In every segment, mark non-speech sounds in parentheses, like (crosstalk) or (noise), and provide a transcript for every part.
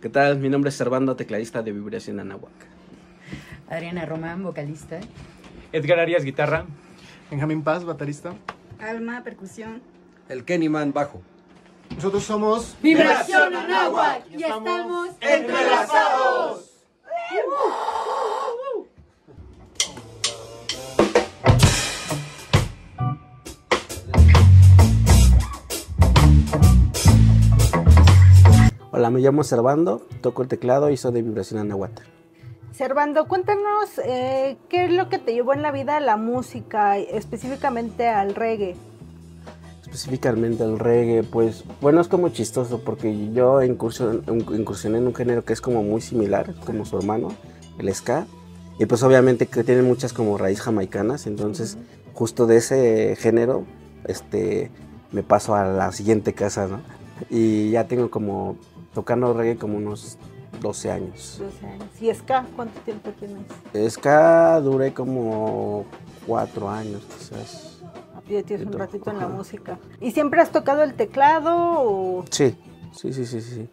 ¿Qué tal? Mi nombre es Servando, tecladista de Vibración Anahuac. Adriana Román, vocalista. Edgar Arias, guitarra. Benjamín Paz, baterista. Alma, percusión. El Kenny Man, bajo. Nosotros somos Vibración Anahuac y estamos entrelazados. Hola, me llamo Servando, toco el teclado y soy de Vibración Anahuata. Servando, cuéntanos eh, qué es lo que te llevó en la vida a la música, específicamente al reggae. Específicamente al reggae, pues bueno, es como chistoso porque yo incursioné en un género que es como muy similar, como su hermano, el ska, y pues obviamente que tiene muchas como raíz jamaicanas, entonces justo de ese género este, me paso a la siguiente casa, ¿no? Y ya tengo como tocando reggae como unos 12 años. 12 años. ¿Y ska cuánto tiempo tienes? Ska duré como 4 años quizás. Ya tienes un ratito en la música. ¿Y siempre has tocado el teclado Sí, sí, sí, sí, sí.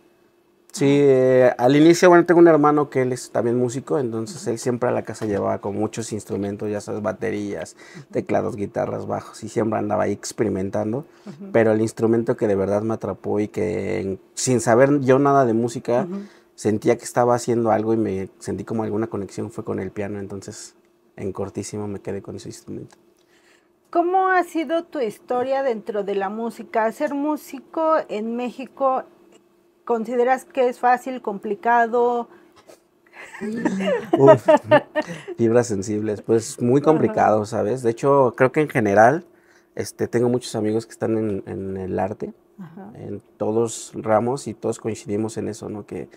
Sí, eh, al inicio, bueno, tengo un hermano que él es también músico, entonces él siempre a la casa llevaba con muchos instrumentos, ya sabes, baterías, teclados, guitarras, bajos, y siempre andaba ahí experimentando. Pero el instrumento que de verdad me atrapó y que sin saber yo nada de música, sentía que estaba haciendo algo y me sentí como alguna conexión fue con el piano, entonces en cortísimo me quedé con ese instrumento. ¿Cómo ha sido tu historia dentro de la música? Ser músico en México ¿Consideras que es fácil, complicado? (laughs) fibras sensibles, pues muy complicado, ¿sabes? De hecho, creo que en general, este, tengo muchos amigos que están en, el arte, en todos ramos y todos coincidimos en eso, ¿no? Que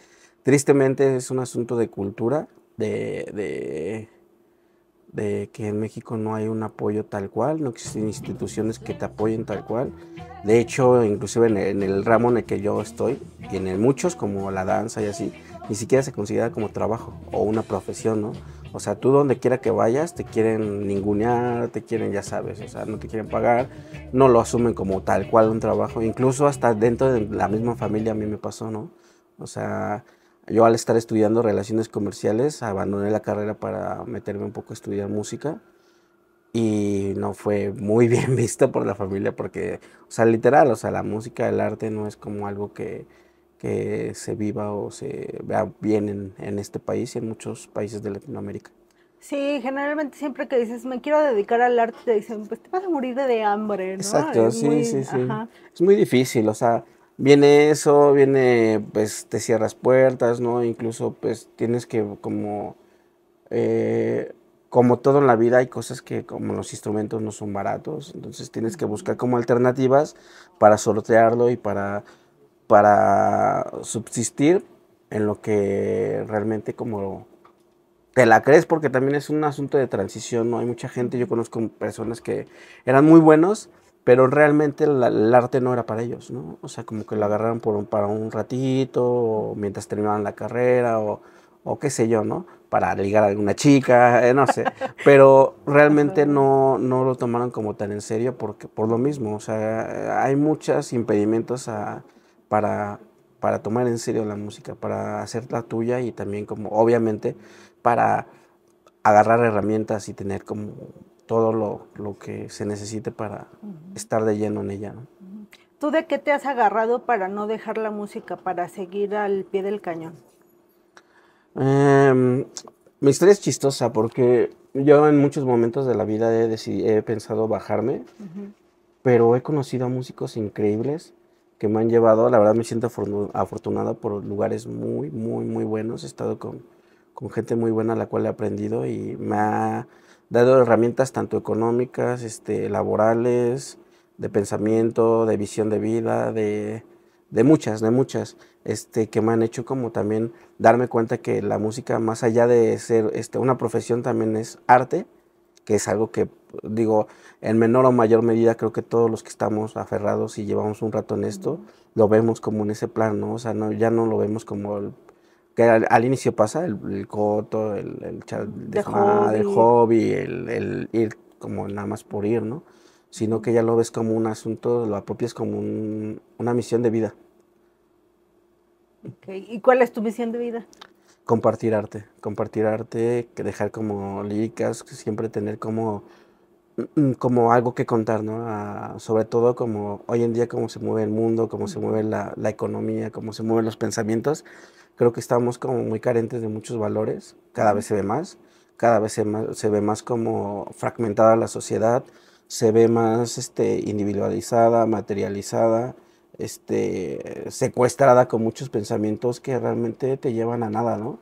tristemente es un asunto de cultura, de de que en México no hay un apoyo tal cual, no existen instituciones que te apoyen tal cual. De hecho, inclusive en el, ramo en el que yo estoy, y en muchos, como la danza y así, ni siquiera se considera como trabajo o una profesión, ¿no? O sea, tú donde quiera que vayas, te quieren ningunear, te quieren, ya sabes, o sea, no te quieren pagar, no lo asumen como tal cual un trabajo. Incluso hasta dentro de la misma familia a mí me pasó, ¿no? O sea, yo al estar estudiando relaciones comerciales, abandoné la carrera para meterme un poco a estudiar música y no fue muy (laughs) bien visto por la familia porque, o sea, literal, o sea, la música, el arte no es como algo que, que se viva o se vea bien en, en, este país y en muchos países de Latinoamérica. Sí, generalmente siempre que dices me quiero dedicar al arte, te dicen, pues te vas a morir de hambre, ¿no? Exacto, sí, sí, sí. Es muy difícil, o sea, viene eso, viene, pues te cierras puertas, ¿no? Incluso pues tienes que como, eh, como todo en la vida hay cosas que como los instrumentos no son baratos, entonces tienes que buscar como alternativas para sortearlo y para, para subsistir en lo que realmente como te la crees porque también es un asunto de transición, ¿no? Hay mucha gente, yo conozco personas que eran muy buenos, pero realmente el arte no era para ellos, ¿no? O sea, como que lo agarraron para un ratito, o mientras terminaban la carrera, o, qué sé yo, ¿no? Para ligar a alguna chica, (laughs) eh, no sé. Pero realmente no, no lo tomaron como tan en serio porque, por lo mismo, o sea, hay muchos impedimentos para, para tomar en serio la música, para hacerla tuya y también como, obviamente, para agarrar herramientas y tener como todo lo, que se necesite para estar de lleno en ella. ¿Tú de qué te has agarrado para no dejar la música, para seguir al pie del cañón? Em, mi historia es chistosa porque yo en muchos momentos de la vida he, he pensado bajarme, pero he conocido a músicos increíbles que me han llevado, la verdad me siento afortunada por lugares muy, muy, muy buenos. He estado con, con gente muy buena a la cual he aprendido y me ha dado herramientas tanto económicas, este, laborales, de pensamiento, de visión de vida, de, de muchas, de muchas, este, que me han hecho como también darme cuenta que la música, más allá de ser este, una profesión, también es arte, que es algo que, digo, en menor o mayor medida creo que todos los que estamos aferrados y llevamos un rato en esto, lo vemos como en ese plan, O sea, no, ya no lo vemos como que al, inicio pasa, el, coto, el, el chat de hobby. hobby, el, el ir como nada más por ir, ¿no? Sino que ya lo ves como un asunto, lo apropias como una misión de vida. Okay. ¿Y cuál es tu misión de vida? Compartir arte, compartir arte, que dejar como líricas, siempre tener como, mm, como algo que contar, ¿no? sobre todo como hoy en día cómo se mueve el mundo, cómo se mueve la, la economía, cómo se mueven los pensamientos. Creo que estamos como muy carentes de muchos valores, cada vez se ve más, cada vez se, se ve más como fragmentada la sociedad, se ve más este, individualizada, materializada, este, secuestrada con muchos pensamientos que realmente te llevan a nada, ¿no?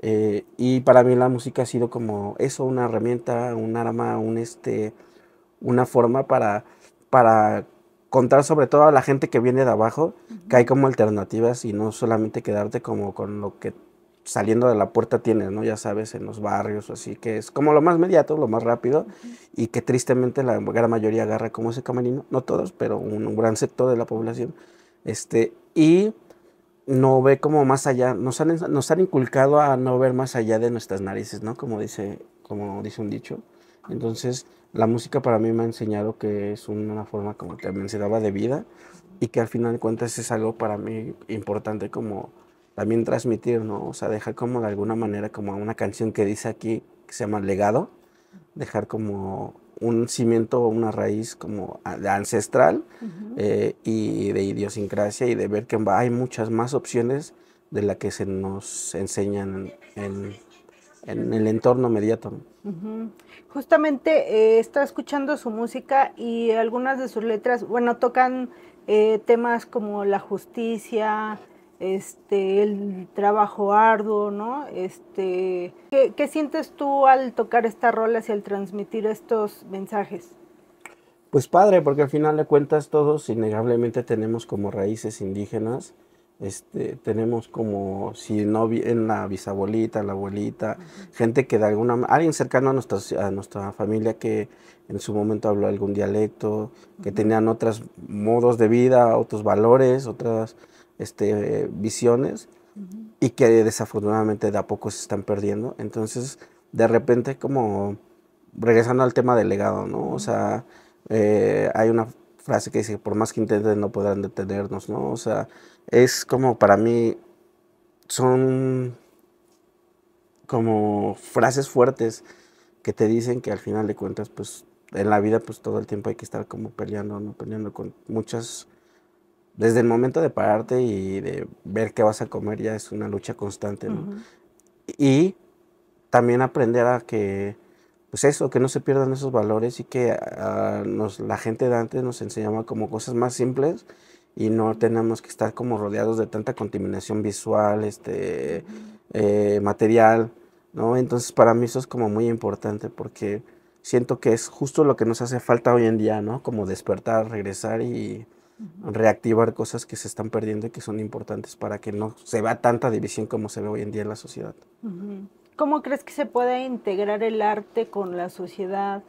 Eh, y para mí la música ha sido como eso, una herramienta, un arma, un este, una forma para, para contar sobre todo a la gente que viene de abajo, que hay como alternativas y no solamente quedarte como con lo que saliendo de la puerta tienes, ¿no? Ya sabes, en los barrios así, que es como lo más inmediato, lo más rápido, y que tristemente la gran mayoría agarra como ese camarino, no todos, pero un, gran sector de la población, este, y no ve como más allá, nos han, nos han inculcado a no ver más allá de nuestras narices, ¿no? Como dice, como dice un dicho. Entonces, la música para mí me ha enseñado que es una forma, como se daba de vida y que al final de cuentas es algo para mí importante como también transmitir, ¿no? O sea, dejar como de alguna manera como una canción que dice aquí que se llama Legado, dejar como un cimiento o una raíz como ancestral eh, y de idiosincrasia y de ver que hay muchas más opciones de las que se nos enseñan en, el entorno inmediato. Justamente eh, está escuchando su música y algunas de sus letras, bueno, tocan eh, temas como la justicia, este, el trabajo arduo, ¿no? Este, ¿qué, sientes tú al tocar estas rolas y al transmitir estos mensajes? Pues padre, porque al final de cuentas todos innegablemente tenemos como raíces indígenas este, tenemos como si no en la bisabuelita, la abuelita, gente que de alguna alguien cercano a nuestra, familia que en su momento habló algún dialecto, que tenían otros modos de vida, otros valores, otras este, visiones y que desafortunadamente de a poco se están perdiendo. Entonces, de repente como regresando al tema del legado, ¿no? O sea, eh, hay una frase que dice, por más que intenten, no podrán detenernos, ¿no? O sea, es como para mí, son como frases fuertes que te dicen que al final de cuentas, pues en la vida, pues todo el tiempo hay que estar como peleando, ¿no? Peleando con muchas... Desde el momento de pararte y de ver qué vas a comer ya es una lucha constante, ¿no? Y también aprender a que pues eso, que no se pierdan esos valores y que ah, la gente de antes nos enseñaba como cosas más simples y no tenemos que estar como rodeados de tanta contaminación visual, este, eh, material, ¿no? Entonces para mí eso es como muy importante porque siento que es justo lo que nos hace falta hoy en día, ¿no? Como despertar, regresar y reactivar cosas que se están perdiendo y que son importantes para que no se vea tanta división como se ve hoy en día en la sociedad. ¿Cómo crees que se puede integrar el arte con la sociedad?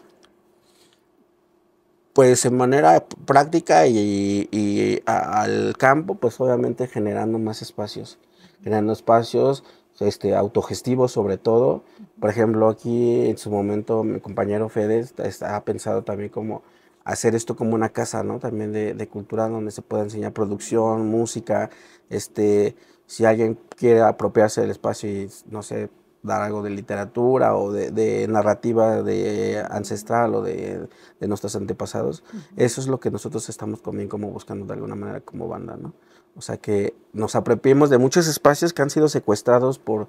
Pues en manera práctica y, al campo, pues obviamente generando más espacios, generando espacios este, autogestivos sobre todo. Por ejemplo, aquí en su momento mi compañero Fede ha pensado también como hacer esto como una casa, ¿no? También de, cultura donde se pueda enseñar producción, música, este, si alguien quiere apropiarse del espacio y, no sé, dar algo de literatura o de, narrativa de ancestral o de, nuestros antepasados. Eso es lo que nosotros estamos también como buscando de alguna manera como banda, ¿no? O sea, que nos apropiemos de muchos espacios que han sido secuestrados por,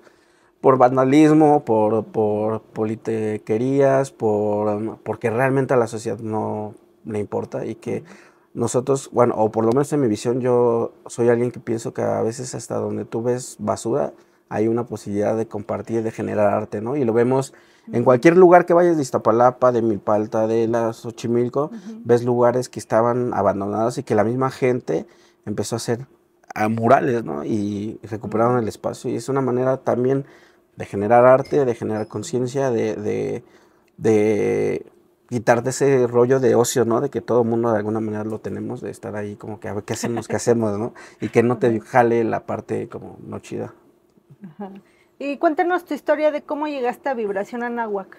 por vandalismo, por, por politiquerías, por, porque realmente a la sociedad no le importa y que nosotros, bueno, o por lo menos en mi visión, yo soy alguien que pienso que a veces hasta donde tú ves basura, hay una posibilidad de compartir, de generar arte, ¿no? Y lo vemos en cualquier lugar que vayas de Iztapalapa, de Milpalta, de las Xochimilco, ves lugares que estaban abandonados y que la misma gente empezó a hacer murales, ¿no? Y recuperaron el espacio. Y es una manera también de generar arte, de generar conciencia, de, de, de quitarte ese rollo de ocio, ¿no? De que todo el mundo de alguna manera lo tenemos, de estar ahí como que a ver qué hacemos, qué hacemos, ¿no? Y que no te jale la parte como no chida. Y cuéntanos tu historia de cómo llegaste a Vibración Anáhuac.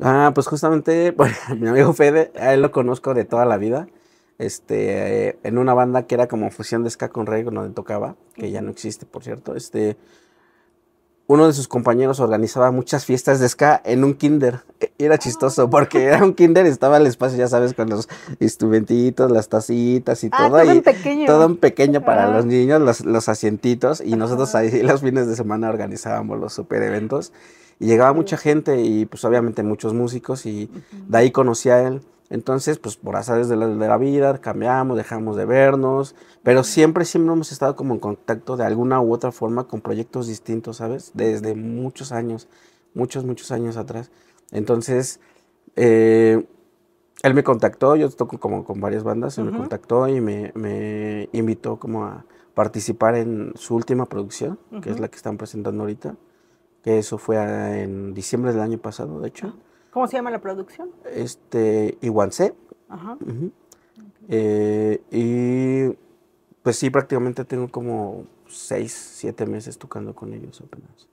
Ah, pues justamente, (laughs) mi amigo Fede, a él lo conozco de toda la vida. Este, eh, en una banda que era como fusión de ska con reggae, donde tocaba, que ya no existe, por cierto. Este, uno de sus compañeros organizaba muchas fiestas de ska en un kinder. E, era chistoso porque era un kinder, estaba el espacio, ya sabes, con los instrumentitos, las tacitas y ah, todo. Todo un pequeño. Todo pequeño para los niños, los, los asientitos. Y nosotros ahí los fines de semana organizábamos los super eventos. Y llegaba mucha gente y pues obviamente muchos músicos y de ahí conocí a él. Entonces, pues por azares de la, vida, cambiamos, dejamos de vernos, pero siempre, siempre hemos estado como en contacto de alguna u otra forma con proyectos distintos, ¿sabes? Desde muchos años, muchos, muchos años atrás. Entonces, eh, él me contactó, yo toco como con varias bandas, él me contactó y me, invitó como a participar en su última producción, que es la que están presentando ahorita, que eso fue en diciembre del año pasado, de hecho. Ah. ¿Cómo se llama la producción? Este, Iguancé. Ajá. Eh, y pues sí, prácticamente tengo como seis, siete meses tocando con ellos apenas.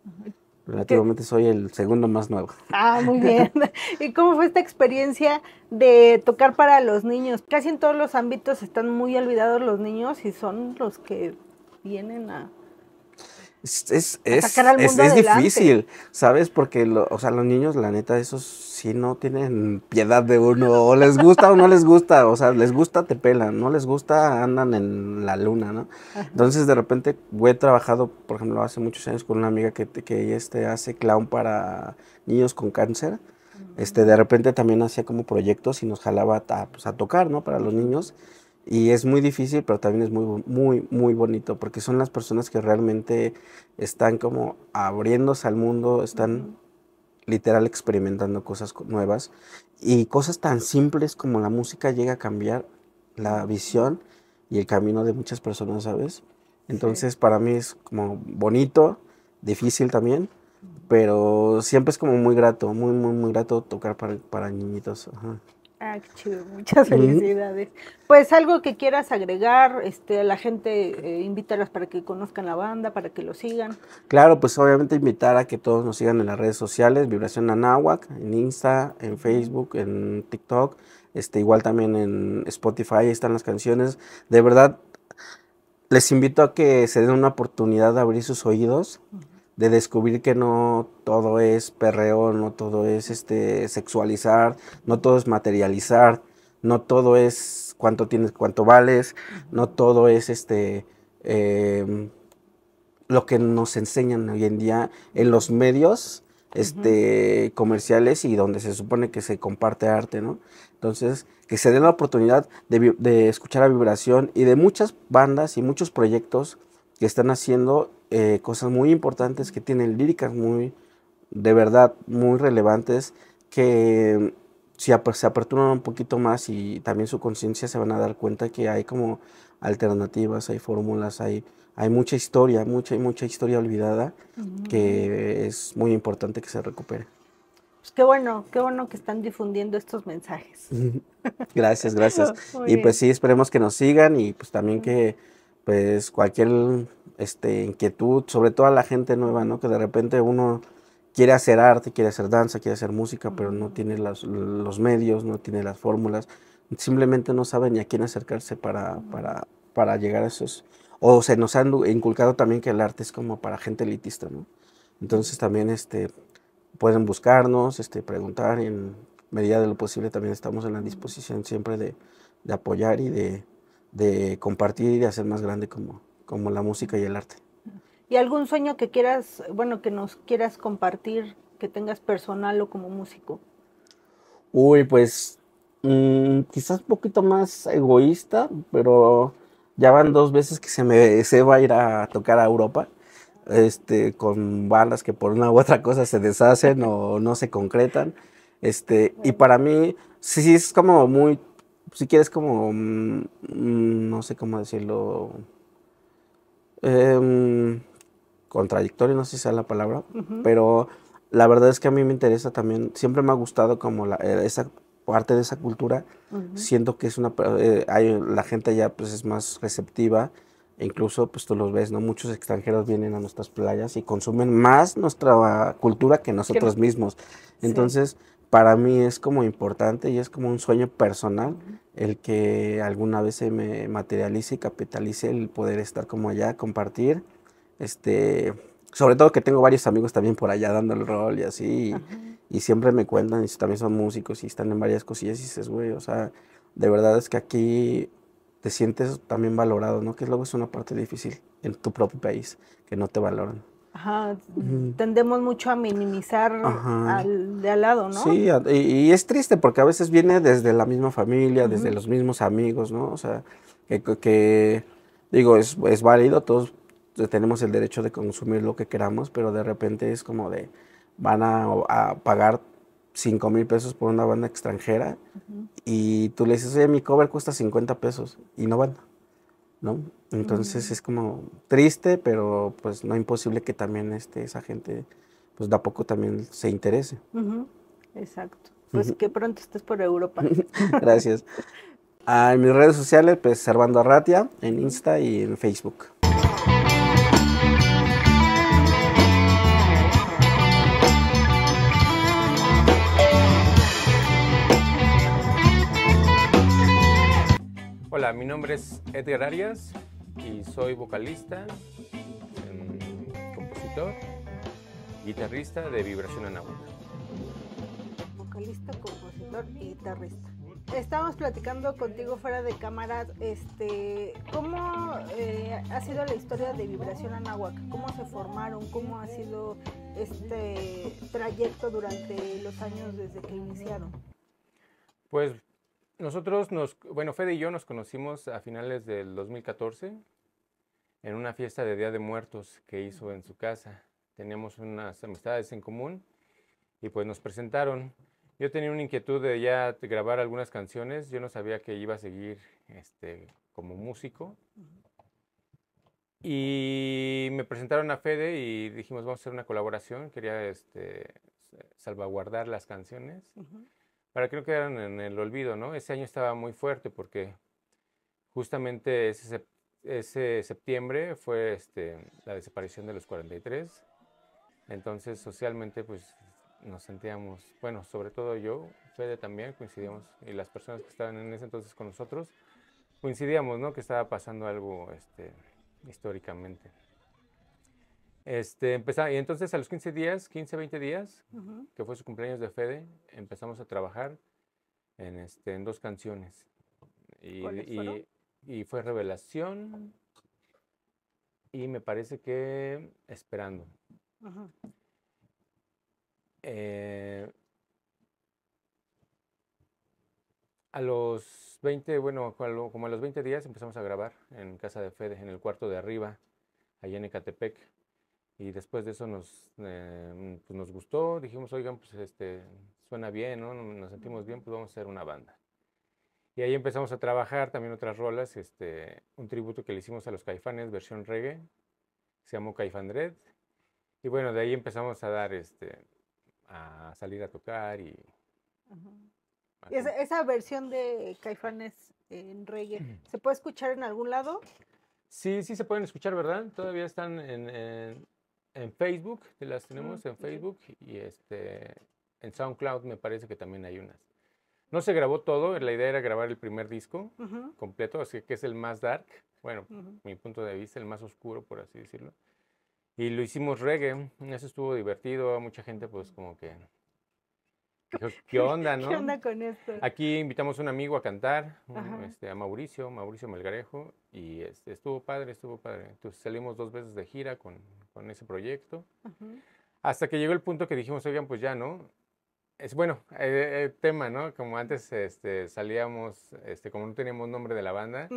Relativamente soy el segundo más nuevo. Ah, muy (laughs) bien. ¿Y cómo fue esta experiencia de tocar para los niños? Casi en todos los ámbitos están muy olvidados los niños y son los que vienen a es, es, es, es difícil, ¿sabes? Porque, o sea, los niños, la neta, esos si no tienen piedad de uno, o les gusta o no les gusta, o sea, les gusta te pelan, no les gusta andan en la luna, ¿no? Entonces de repente he trabajado, por ejemplo, hace muchos años con una amiga que, que este, hace clown para niños con cáncer, mm. este, de repente también hacía como proyectos y nos jalaba a, pues, a tocar, ¿no? Para los niños. Y es muy difícil, pero también es muy, muy, muy bonito, porque son las personas que realmente están como abriéndose al mundo, están literal experimentando cosas nuevas y cosas tan simples como la música llega a cambiar la visión y el camino de muchas personas, ¿sabes? Entonces para mí es como bonito, difícil también, pero siempre es como muy grato, muy, muy, muy grato tocar para, para niñitos. Ah, chido, muchas felicidades. Pues algo que quieras agregar, este, la gente, eh, para que conozcan la banda, para que lo sigan. Claro, pues obviamente invitar a que todos nos sigan en las redes sociales, Vibración Anáhuac, en Insta, en Facebook, en TikTok, este, igual también en Spotify, ahí están las canciones. De verdad, les invito a que se den una oportunidad de abrir sus oídos de descubrir que no todo es perreo, no todo es este sexualizar, no todo es materializar, no todo es cuánto tienes, cuánto vales, no todo es este em, lo que nos enseñan hoy en día en los medios este, comerciales y donde se supone que se comparte arte, ¿no? Entonces, que se den la oportunidad de, de escuchar a vibración y de muchas bandas y muchos proyectos que están haciendo eh, cosas muy importantes, que tienen líricas muy, de verdad, muy relevantes, que mm, si se aperturan un poquito más y también su conciencia se van a dar cuenta que hay como alternativas, hay fórmulas, hay, hay mucha historia, mucha y mucha historia olvidada que es muy importante que se recupere. Pues qué bueno, qué bueno que están difundiendo estos mensajes. gracias, gracias. (laughs) y pues sí, esperemos que nos sigan y pues también que pues cualquier este, inquietud, sobre todo a la gente nueva, ¿no? Que de repente uno quiere hacer arte, quiere hacer danza, quiere hacer música, pero no tiene los medios, no tiene las fórmulas, simplemente no sabe ni a quién acercarse para, para, para llegar a esos. O se nos ha inculcado también que el arte es como para gente elitista, ¿no? Entonces también este, pueden buscarnos, este, preguntar, y en medida de lo posible también estamos en la disposición siempre de, de apoyar y de, de compartir y de hacer más grande como, como la música y el arte. ¿Y algún sueño que quieras, bueno, que nos quieras compartir, que tengas personal o como músico? Uy, pues mm, quizás un poquito más egoísta, pero ya van dos veces que se me (laughs) se va a ir a tocar a Europa, este, con balas que por una u otra cosa se deshacen o no se concretan. Este, y para mí, sí, es como muy si quieres como, mm, no sé cómo decirlo, em, contradictorio, no sé si sea la palabra, pero la verdad es que a mí me interesa también, siempre me ha gustado como la, eh, esa parte de esa cultura, siento que es una, eh, la gente ya pues es más receptiva, e incluso pues tú los ves, ¿no? Muchos extranjeros vienen a nuestras playas y consumen más nuestra cultura que nosotros mismos. Entonces, para mí es como importante y es como un sueño personal el que alguna vez se me materialice y capitalice el poder estar como allá, compartir, este, sobre todo que tengo varios amigos también por allá dando el rol y así, y siempre me cuentan, y también son músicos y están en varias cosillas y dices, güey, o sea, de verdad es que aquí te sientes también valorado, ¿no? Que luego es una parte difícil en tu propio país, que no te valoran. Ajá, tendemos mucho a minimizar de al lado, ¿no? Sí, y, es triste porque a veces viene desde la misma familia, desde los mismos amigos, ¿no? O sea, que, digo, es, válido, todos tenemos el derecho de consumir lo que queramos, pero de repente es como de, van a, pagar 5 mil pesos por una banda extranjera y tú le dices, oye, mi cover cuesta 50 pesos y no van. Entonces es como triste, pero pues no imposible que también este, esa gente, pues de a poco también se interese. Exacto. Pues que pronto estés por Europa. (laughs) Gracias. Ah, en mis redes sociales, pues Servando Arratia, en Insta y en Facebook. Hola, mi nombre es Edgar Arias y soy vocalista, em, compositor, guitarrista de Vibración Anahuac. Vocalista, compositor y guitarrista. Estábamos platicando contigo fuera de cámara, este, ¿cómo eh, ha sido la historia de Vibración Anáhuac? ¿Cómo se formaron? ¿Cómo ha sido este trayecto durante los años desde que iniciaron? Pues nosotros nos, bueno, Fede y yo nos conocimos a finales del 2014 en una fiesta de Día de Muertos que hizo en su casa. Teníamos unas amistades en común y pues nos presentaron. Yo tenía una inquietud de ya grabar algunas canciones, yo no sabía que iba a seguir este, como músico. Y me presentaron a Fede y dijimos, vamos a hacer una colaboración, quería este, salvaguardar las canciones para que eran en el olvido, ¿no? Ese año estaba muy fuerte porque justamente ese, ese septiembre fue este, la desaparición de los 43. Entonces, socialmente, pues nos sentíamos, bueno, sobre todo yo, Fede también coincidíamos, y las personas que estaban en ese entonces con nosotros, coincidíamos, ¿no? Que estaba pasando algo este, históricamente. Este, y entonces a los 15 días, 15, 20 días, que fue su cumpleaños de Fede, empezamos a trabajar en, este, dos canciones. Y, fue Revelación y me parece que Esperando. Eh, a los 20, bueno, como a los 20 días empezamos a grabar en casa de Fede, en el cuarto de arriba, allá en Ecatepec. Y después de eso nos, eh, pues, nos gustó, dijimos, oigan, pues este, suena bien, Nos sentimos bien, pues vamos a hacer una banda. Y ahí empezamos a trabajar también otras rolas, este, un tributo que le hicimos a los caifanes, versión reggae, se llamó Caifandred. Y bueno, de ahí empezamos a dar, este, a salir a tocar y... Esa, versión de caifanes en reggae, ¿se puede escuchar en algún lado? Sí, sí se pueden escuchar, ¿verdad? Todavía están en, en Facebook, las tenemos ah, en Facebook y este, en SoundCloud me parece que también hay unas. No se grabó todo, la idea era grabar el primer disco completo, así que es el más dark, bueno, mi punto de vista, el más oscuro, por así decirlo. Y lo hicimos reggae, eso estuvo divertido, mucha gente pues como que... (laughs) ¿Qué onda, no? ¿Qué onda con esto? Aquí invitamos a un amigo a cantar, este, a Mauricio, Mauricio Melgarejo, y este, estuvo padre, estuvo padre. Entonces salimos dos veces de gira con, ese proyecto. Hasta que llegó el punto que dijimos, oigan, pues ya, ¿no? Es bueno, el eh, eh, tema, ¿no? Como antes este, salíamos, este, como no teníamos nombre de la banda,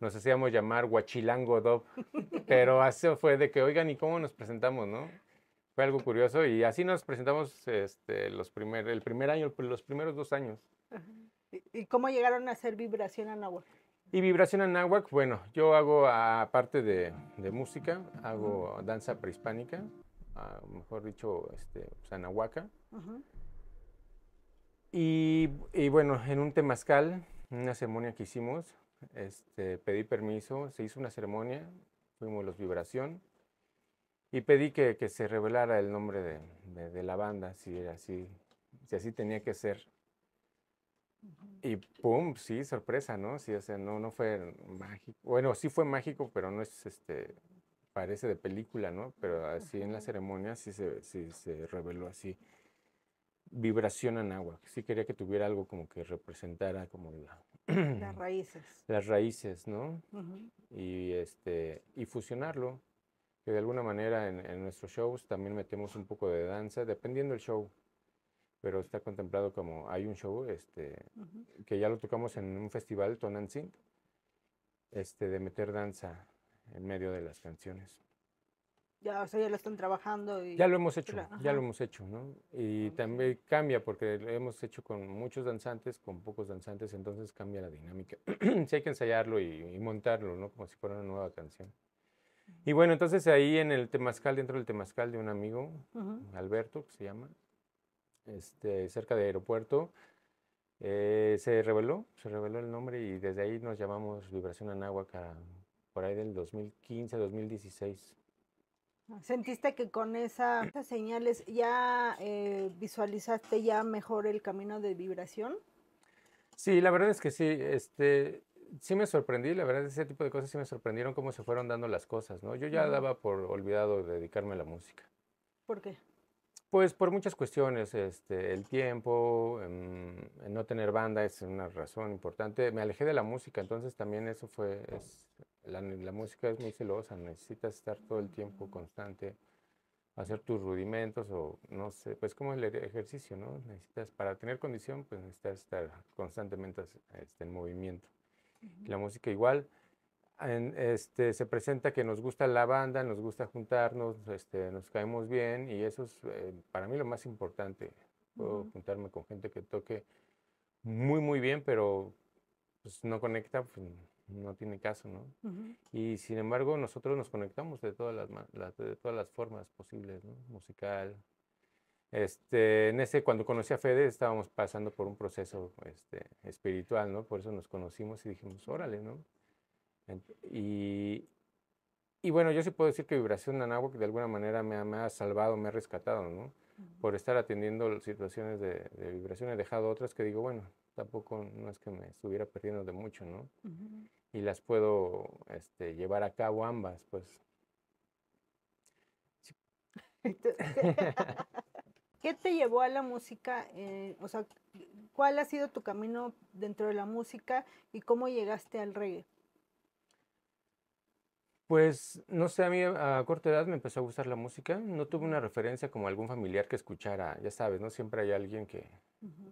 nos hacíamos llamar Huachilango Dop. (laughs) pero así fue de que, oigan, ¿y cómo nos presentamos, no? Fue algo curioso y así nos presentamos este, los primer, el primer año, los primeros dos años. ¿Y cómo llegaron a hacer vibración a y vibración anáhuac, bueno, yo hago, aparte de, música, hago danza prehispánica, mejor dicho, este, y, bueno, en un temazcal, una ceremonia que hicimos, este, pedí permiso, se hizo una ceremonia, fuimos los vibración, y pedí que, se revelara el nombre de, la banda, si así tenía que ser. Y pum, sí, sorpresa, ¿no? Sí, o sea, no, no fue mágico. Bueno, sí fue mágico, pero no es este. Parece de película, ¿no? Pero así en la ceremonia sí se, reveló así. Vibración en agua. Sí quería que tuviera algo como que representara como (clears throat) las raíces. Las raíces, ¿no? Y este. Y fusionarlo. Que de alguna manera en, en nuestros shows también metemos un poco de danza, dependiendo del show pero está contemplado como hay un show este, que ya lo tocamos en un festival, Tonantzin, este, de meter danza en medio de las canciones. Ya, o sea, ya lo están trabajando. Ya lo hemos hecho, ya lo hemos hecho, ¿no? Y ah, también cambia porque lo hemos hecho con muchos danzantes, con pocos danzantes, entonces cambia la dinámica. (clears throat) sí hay que ensayarlo y, montarlo, ¿no? Como si fuera una nueva canción. Y bueno, entonces ahí en el Temazcal, dentro del Temazcal de un amigo, Alberto, que se llama, este, cerca del aeropuerto. Eh, se reveló, se reveló el nombre y desde ahí nos llamamos Vibración Anáhuaca por ahí del 2015, 2016. ¿Sentiste que con esas señales ya eh, visualizaste ya mejor el camino de vibración? Sí, la verdad es que sí, este, sí me sorprendí, la verdad ese tipo de cosas sí me sorprendieron cómo se fueron dando las cosas, ¿no? Yo ya daba por olvidado dedicarme a la música. ¿Por qué? Pues por muchas cuestiones, este, el tiempo, em, no tener banda es una razón importante. Me alejé de la música, entonces también eso fue, la, música es muy celosa, necesitas estar todo el tiempo constante, hacer tus rudimentos o no sé, pues como el e-, ejercicio, ¿no? Necesitas, para tener condición, pues necesitas estar constantemente este, en movimiento. La música igual este, se presenta que nos gusta la banda, nos gusta juntarnos, este, nos caemos bien y eso es eh, para mí lo más importante. Puedo juntarme con gente que toque muy, muy bien, pero pues, no conecta, pues, no tiene caso, ¿no? Y sin embargo, nosotros nos conectamos de todas las, de todas las formas posibles, ¿no? Musical. Este, en ese, cuando conocí a Fede, estábamos pasando por un proceso este, espiritual, ¿no? Por eso nos conocimos y dijimos, órale, ¿no? Y, bueno, yo sí puedo decir que Vibración que de alguna manera me ha, salvado, me ha rescatado, ¿no? Por estar atendiendo situaciones de, vibración he dejado otras que digo, bueno, tampoco no es que me estuviera perdiendo de mucho, ¿no? Y las puedo este, llevar a cabo ambas, pues. (laughs) (laughs) ¿Qué te llevó a la música? Eh, o sea, ¿cuál ha sido tu camino dentro de la música y cómo llegaste al reggae? Pues no sé, a mí a corta edad me empezó a gustar la música. No tuve una referencia como algún familiar que escuchara, ya sabes, ¿no? Siempre hay alguien que...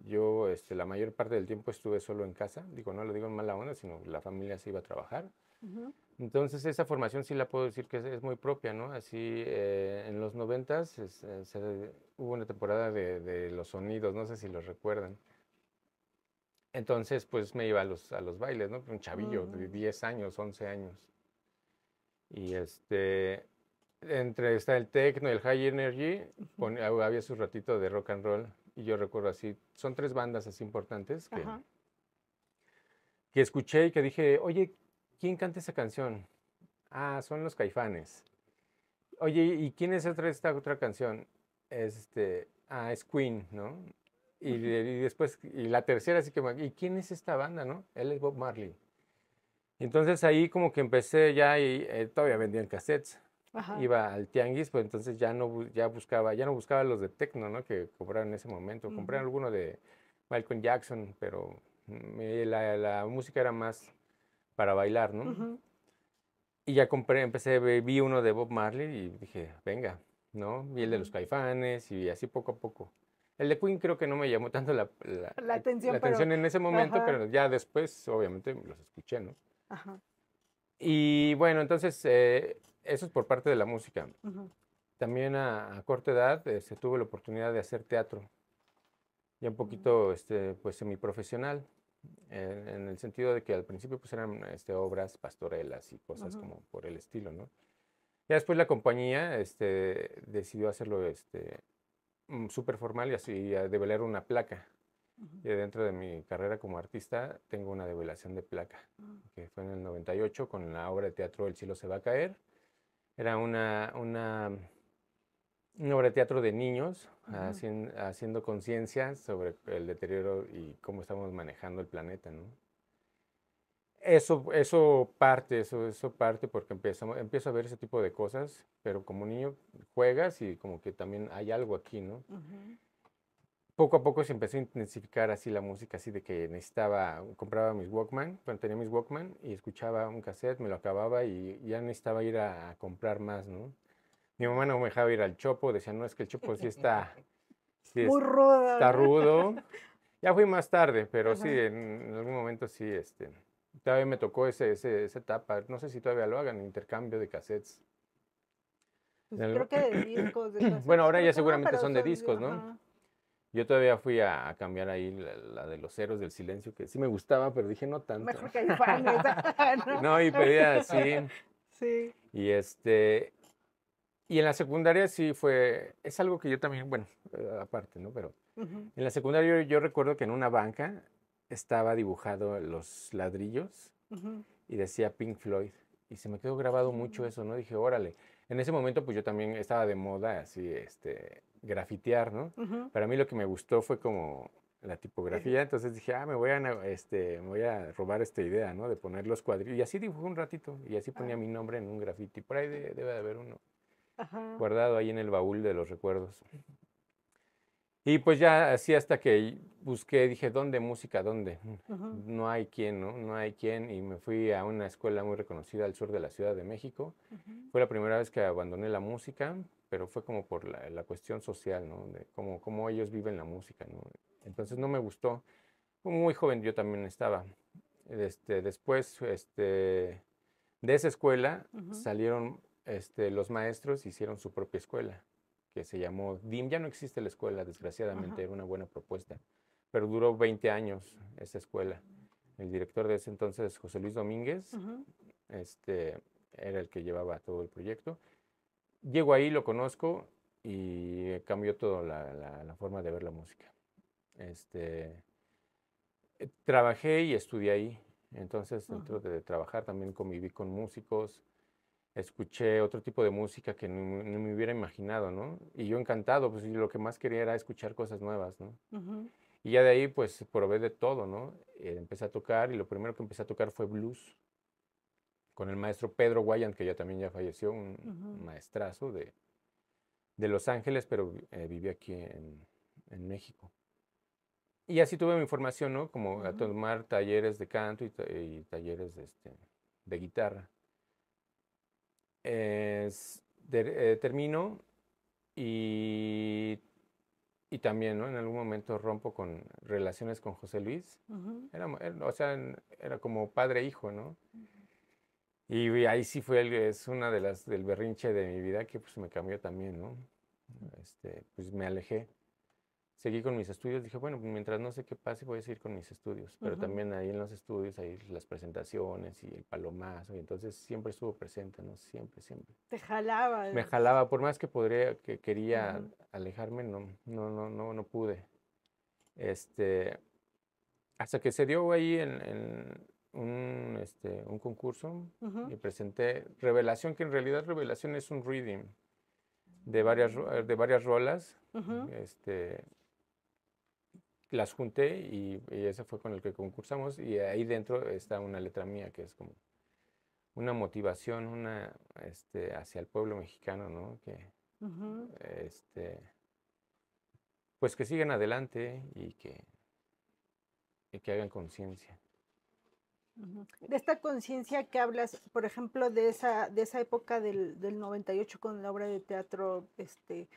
Yo este, la mayor parte del tiempo estuve solo en casa, digo, no lo digo en mala onda, sino la familia se iba a trabajar. Entonces esa formación sí la puedo decir que es, muy propia, ¿no? Así eh, en los noventas eh, hubo una temporada de, los sonidos, no sé si los recuerdan. Entonces pues me iba a los, a los bailes, ¿no? Un chavillo de 10 mm. años, 11 años. Y este, entre está el techno y el high energy, había su ratito de rock and roll y yo recuerdo así, son tres bandas así importantes que, escuché y que dije, oye, ¿quién canta esa canción? Ah, son los caifanes. Oye, ¿y quién es esta otra canción? Este, ah, es Queen, ¿no? Y, después, y la tercera, así que, ¿y quién es esta banda, no? Él es Bob Marley. Entonces ahí como que empecé ya y eh, todavía vendían cassettes. Iba al tianguis, pues entonces ya no ya buscaba, ya no buscaba los de Tecno, ¿no? Que compraron en ese momento. Compré alguno de Malcolm Jackson, pero la, música era más para bailar, ¿no? Y ya compré, empecé, vi uno de Bob Marley y dije, venga, ¿no? Vi el de los caifanes y así poco a poco. El de Queen creo que no me llamó tanto la, atención, en ese momento, pero ya después, obviamente, los escuché, ¿no? Y bueno, entonces, eh, eso es por parte de la música. También a, corta edad se este, tuvo la oportunidad de hacer teatro, ya un poquito este, pues, semiprofesional, en, en, el sentido de que al principio pues, eran este, obras pastorelas y cosas como por el estilo, ¿no? Ya después la compañía este, decidió hacerlo este, mm, súper formal y así develar una placa y dentro de mi carrera como artista tengo una develación de placa, mm. que fue en el 98 con la obra de teatro El cielo se va a caer. Era una, una, una obra de teatro de niños haciendo, conciencia sobre el deterioro y cómo estamos manejando el planeta. ¿no? Eso, eso parte, eso, eso parte porque empiezo, empiezo a ver ese tipo de cosas, pero como niño juegas y como que también hay algo aquí, ¿no? poco a poco se empezó a intensificar así la música, así de que necesitaba, compraba mis Walkman, cuando tenía mis Walkman y escuchaba un cassette, me lo acababa y ya necesitaba ir a, comprar más, ¿no? Mi mamá no me dejaba ir al chopo, decía, no, es que el chopo sí está... Muy rudo. Está rudo. Ya fui más tarde, pero sí, en, algún momento sí, este, todavía me tocó ese, ese, esa etapa, no sé si todavía lo hagan, intercambio de cassettes. Pues creo que de discos. (clears throat) bueno, ahora ya seguramente son, de discos, ¿no? Yo todavía fui a, cambiar ahí la, de los ceros, del silencio, que sí me gustaba, pero dije no tanto. Mejor que (laughs) ¿no? y pedía así. (laughs) Sí. Y este. Y en la secundaria sí fue. Es algo que yo también, bueno, eh, aparte, ¿no? Pero en la secundaria yo, recuerdo que en una banca estaba dibujado los ladrillos y decía Pink Floyd. Y se me quedó grabado mucho eso, ¿no? Dije, órale. En ese momento, pues yo también estaba de moda, así, este, grafitear, ¿no? Para mí lo que me gustó fue como la tipografía, entonces dije, ah, me voy a, este, me voy a robar esta idea, ¿no? De poner los cuadritos. Y así dibujé un ratito y así ponía ah. mi nombre en un grafiti. Por ahí debe de haber uno guardado ahí en el baúl de los recuerdos. Y pues ya así hasta que busqué, dije, ¿dónde música? ¿Dónde? No hay quien, ¿no? No hay quien. Y me fui a una escuela muy reconocida al sur de la Ciudad de México. Fue la primera vez que abandoné la música, pero fue como por la, cuestión social, ¿no? De cómo, ellos viven la música, ¿no? Entonces no me gustó. Muy joven yo también estaba. Este, después este, de esa escuela salieron este, los maestros, hicieron su propia escuela que se llamó DIM. Ya no existe la escuela, desgraciadamente, era una buena propuesta, pero duró 20 años esa escuela. El director de ese entonces, José Luis Domínguez, este, era el que llevaba todo el proyecto. Llego ahí, lo conozco y cambió toda la, forma de ver la música. Este, trabajé y estudié ahí, entonces dentro de trabajar también conviví con músicos, escuché otro tipo de música que no, me hubiera imaginado, ¿no? Y yo encantado, pues lo que más quería era escuchar cosas nuevas, ¿no? Y ya de ahí, pues probé de todo, ¿no? Eh, empecé a tocar y lo primero que empecé a tocar fue blues con el maestro Pedro Guayan, que ya también ya falleció, un maestrazo de, de, Los Ángeles, pero vivía eh, vive aquí en, México. Y así tuve mi formación, ¿no? Como a tomar talleres de canto y, talleres este, de guitarra. Eh, termino y, y también en algún momento rompo con relaciones con José Luis. era, o sea, era como padre-hijo, e ¿no? Y ahí sí fue, el, es una de las del berrinche de mi vida que pues me cambió también, ¿no? Este, pues me alejé seguí con mis estudios. Dije, bueno, mientras no sé qué pase, voy a seguir con mis estudios. Pero también ahí en los estudios, ahí las presentaciones y el palomazo. Y entonces siempre estuvo presente, ¿no? Siempre, siempre. Te jalaba. Me jalaba. Por más que podría, que quería alejarme, no, no, no, no, no pude. Este, hasta que se dio ahí en, un, este, un concurso y presenté Revelación, que en realidad Revelación es un reading de ah, varias, de varias rolas. Este, las junté y, esa ese fue con el que concursamos y ahí dentro está una letra mía que es como una motivación una este, hacia el pueblo mexicano no que este pues que sigan adelante y que y que hagan conciencia de esta conciencia que hablas, por ejemplo, de esa, de esa época del, del 98 con la obra de teatro este,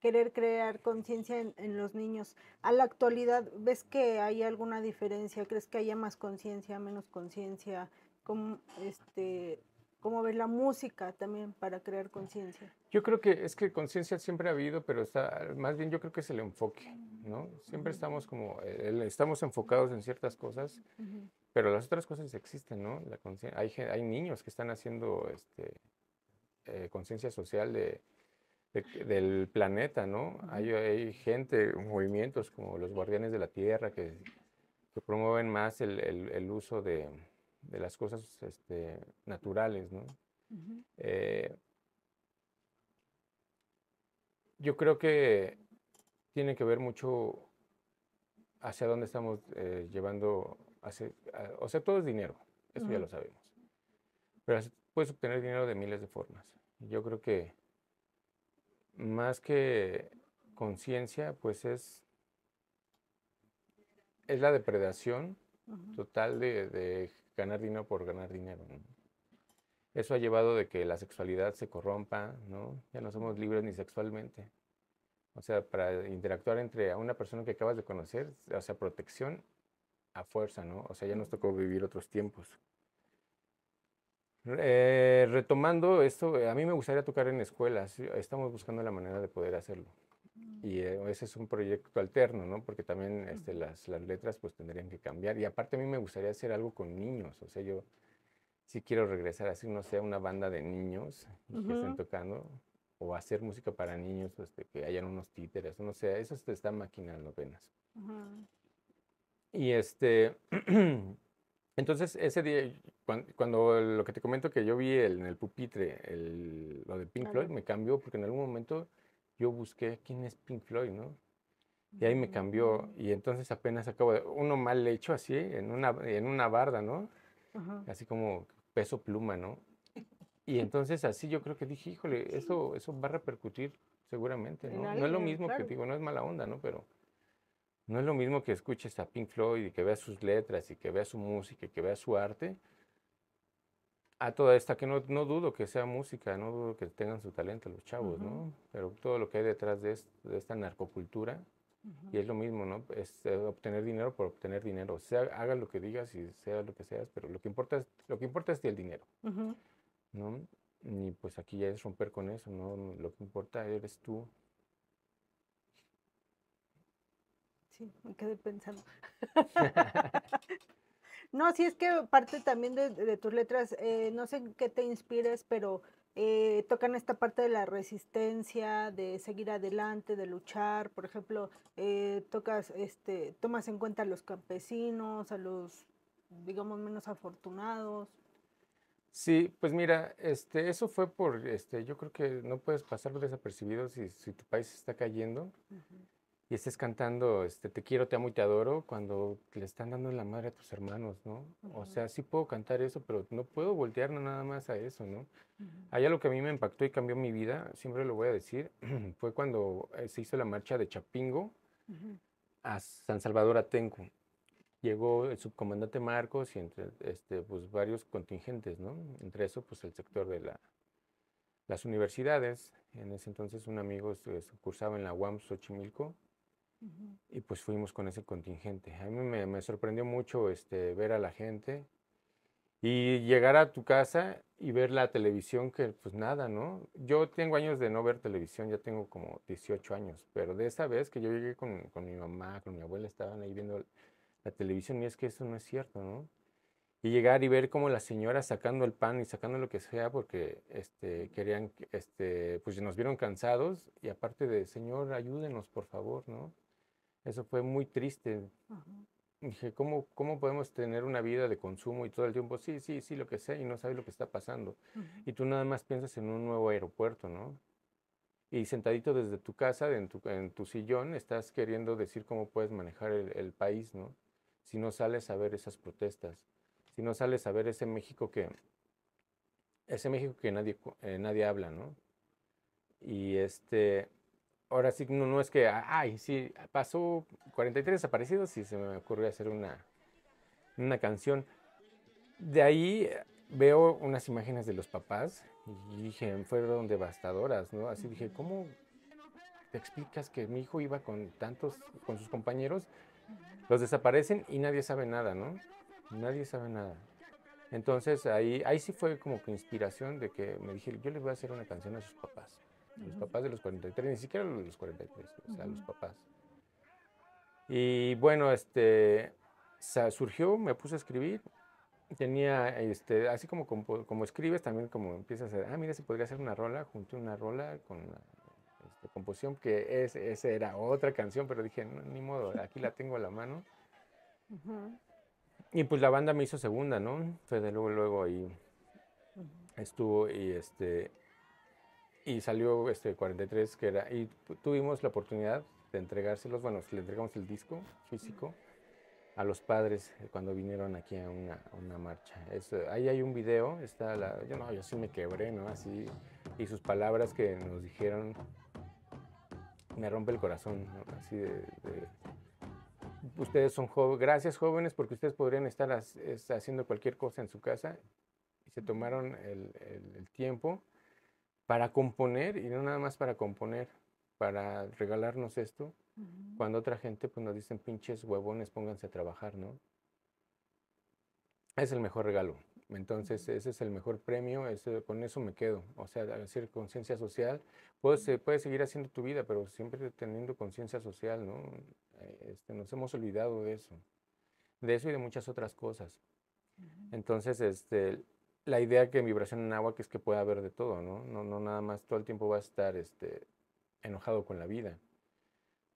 querer crear conciencia en, los niños. A la actualidad, ¿ves que hay alguna diferencia? ¿Crees que haya más conciencia, menos conciencia? ¿Cómo, este, ¿Cómo ves la música también para crear conciencia? Yo creo que es que conciencia siempre ha habido, pero está, más bien yo creo que es el enfoque, ¿no? Siempre estamos como, eh, estamos enfocados en ciertas cosas, pero las otras cosas existen, ¿no? La hay, hay niños que están haciendo este, eh, conciencia social de del planeta, ¿no? Hay, gente, movimientos como los guardianes de la tierra que, promueven más el, uso de, las cosas este, naturales, ¿no? Eh, yo creo que tiene que ver mucho hacia dónde estamos eh, llevando, o sea, todo es dinero, eso ya lo sabemos, pero puedes obtener dinero de miles de formas. Yo creo que más que conciencia, pues es, es la depredación total de, de, ganar dinero por ganar dinero. Eso ha llevado de que la sexualidad se corrompa, ¿no? Ya no somos libres ni sexualmente. O sea, para interactuar entre a una persona que acabas de conocer, o sea, protección a fuerza, ¿no? O sea, ya nos tocó vivir otros tiempos. Eh, retomando esto, eh, a mí me gustaría tocar en escuelas. Estamos buscando la manera de poder hacerlo. Mm. Y eh, ese es un proyecto alterno, ¿no? Porque también este, las, las, letras pues tendrían que cambiar. Y aparte a mí me gustaría hacer algo con niños. O sea, yo sí quiero regresar a hacer, no sé, una banda de niños que estén tocando. O hacer música para niños, este, que hayan unos títeres. No sé, eso se está maquinando apenas. Y este... (clears throat) Entonces, ese día, cuando, lo que te comento que yo vi en el pupitre, el, lo de Pink Floyd, me cambió porque en algún momento yo busqué quién es Pink Floyd, ¿no? Y ahí me cambió. Mm. Y entonces apenas acabo de. Uno mal hecho así, en una, en una barda, ¿no? Así como peso pluma, ¿no? Y entonces así yo creo que dije, híjole, eso, eso va a repercutir seguramente, ¿no? no es lo mismo que digo, no es mala onda, ¿no? Pero no es lo mismo que escuches a Pink Floyd y que veas sus letras y que veas su música y que veas su arte, a toda esta que no, dudo que sea música, no dudo que tengan su talento los chavos, ¿no? Pero todo lo que hay detrás de, esta narcocultura, y es lo mismo, ¿no? Es obtener dinero por obtener dinero. sea, haga lo que digas y sea lo que seas, pero lo que importa es, lo que importa es el dinero, ¿no? Y pues aquí ya es romper con eso, ¿no? Lo que importa eres tú Sí, me quedé pensando. (laughs) no, sí es que parte también de, tus letras, eh, no sé qué te inspires, pero eh, tocan esta parte de la resistencia, de seguir adelante, de luchar. Por ejemplo, eh, tocas, este, tomas en cuenta a los campesinos, a los, digamos, menos afortunados. Sí, pues mira, este, eso fue por, este, yo creo que no puedes pasar desapercibido si, si tu país está cayendo y estés cantando este, Te quiero, te amo y te adoro cuando le están dando la madre a tus hermanos, ¿no? O sea, sí puedo cantar eso, pero no puedo voltear nada más a eso, ¿no? Hay algo lo que a mí me impactó y cambió mi vida, siempre lo voy a decir, (clears throat) fue cuando eh, se hizo la marcha de Chapingo a San Salvador Atenco. Llegó el subcomandante Marcos y entre este, pues, varios contingentes, ¿no? Entre eso, pues el sector de la, las universidades. En ese entonces un amigo este, cursaba en la UAM Xochimilco y pues fuimos con ese contingente. A mí me, sorprendió mucho este, ver a la gente y llegar a tu casa y ver la televisión, que pues nada, ¿no? Yo tengo años de no ver televisión, ya tengo como 18 años, pero de esa vez que yo llegué con, con mi mamá, con mi abuela, estaban ahí viendo la televisión y es que eso no es cierto, ¿no? y llegar y ver como las señoras sacando el pan y sacando lo que sea porque este, querían, este, pues nos vieron cansados y aparte de, señor, ayúdenos por favor, ¿no? Eso fue muy triste. Dije, ¿cómo, ¿cómo podemos tener una vida de consumo y todo el tiempo? Sí, sí, sí, lo que sea, y no sabes lo que está pasando. Y tú nada más piensas en un nuevo aeropuerto, ¿no? Y sentadito desde tu casa, en tu, en tu sillón, estás queriendo decir cómo puedes manejar el, país, ¿no? Si no sales a ver esas protestas, si no sales a ver ese México que, ese México que nadie, eh, nadie habla, ¿no? Y este, ahora sí, no, es que, ay, sí, pasó 43 desaparecidos y se me ocurrió hacer una, una canción. De ahí eh, veo unas imágenes de los papás y dije, fueron devastadoras, ¿no? Así dije, ¿cómo te explicas que mi hijo iba con tantos, con sus compañeros? Los desaparecen y nadie sabe nada, ¿no? Nadie sabe nada. Entonces ahí, ahí sí fue como que inspiración de que me dije, yo les voy a hacer una canción a sus papás los papás de los 43, ni siquiera los de los 43, o sea, los papás. Y bueno, este, surgió, me puse a escribir, tenía, este, así como, como, escribes, también como empiezas a, ah, mira, se podría hacer una rola, junté una rola con este, composición, que esa era otra canción, pero dije, no, ni modo, aquí la tengo a la mano. Y pues la banda me hizo segunda, ¿no? Fue de luego, luego ahí estuvo y este y salió este 43 que era y tuvimos la oportunidad de entregárselos bueno le entregamos el disco físico a los padres cuando vinieron aquí a una, una marcha ahí hay un video está la yo no yo sí me quebré no así y sus palabras que nos dijeron me rompe el corazón ¿no? así de, ustedes son jóvenes gracias jóvenes porque ustedes podrían estar haciendo cualquier cosa en su casa y se tomaron el, el tiempo para componer, y no nada más para componer, para regalarnos esto, cuando otra gente pues, nos dicen pinches huevones, pónganse a trabajar, ¿no? Es el mejor regalo. Entonces, ese es el mejor premio, con eso me quedo. O sea, decir conciencia social, puedes, puedes seguir haciendo tu vida, pero siempre teniendo conciencia social, ¿no? Eh, este, nos hemos olvidado de eso, de eso y de muchas otras cosas. Entonces, este, la idea que en vibración en agua que es que puede haber de todo, ¿no? No, no nada más todo el tiempo vas a estar este, enojado con la vida.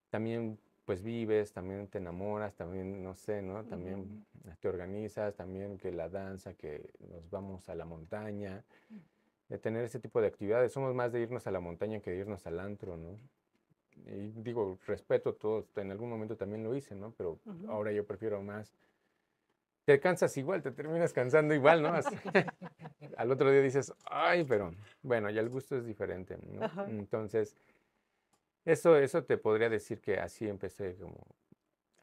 También pues vives, también te enamoras, también, no sé, ¿no? También te organizas, también que la danza, que nos vamos a la montaña, de tener ese tipo de actividades. Somos más de irnos a la montaña que de irnos al antro, ¿no? Y digo, respeto todo, todos, en algún momento también lo hice, ¿no? Pero ahora yo prefiero más te cansas igual, te terminas cansando igual, ¿no? (laughs) Al otro día dices, ay, pero bueno, ya el gusto es diferente. ¿no? Entonces, eso, eso te podría decir que así empecé como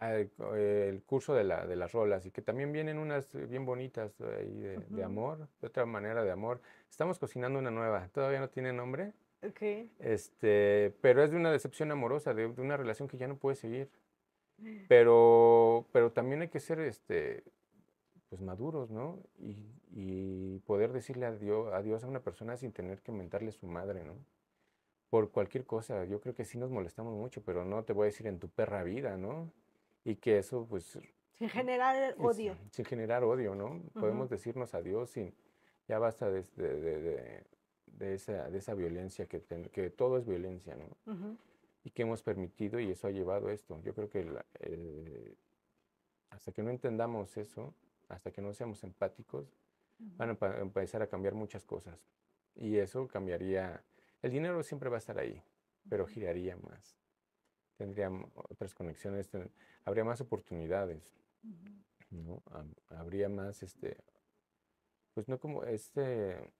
eh, el curso de, la, de, las rolas y que también vienen unas eh, bien bonitas ahí de, amor, de otra manera de amor. Estamos cocinando una nueva, todavía no tiene nombre. Este, pero es de una decepción amorosa, de, una relación que ya no puede seguir. Mm. Pero, pero también hay que ser este, pues maduros, ¿no? Y, poder decirle adiós, a una persona sin tener que mentarle su madre, ¿no? Por cualquier cosa, yo creo que sí nos molestamos mucho, pero no te voy a decir en tu perra vida, ¿no? Y que eso, pues... Sin generar odio. Sin generar odio, ¿no? Podemos decirnos adiós sin... Ya basta de, esa, violencia, que, todo es violencia, ¿no? Y que hemos permitido y eso ha llevado a esto. Yo creo que hasta que no entendamos eso, hasta que no seamos empáticos, van a empezar a cambiar muchas cosas. Y eso cambiaría. El dinero siempre va a estar ahí, pero giraría más. Tendría otras conexiones, habría más oportunidades, ¿no? Habría más, este, pues no como este,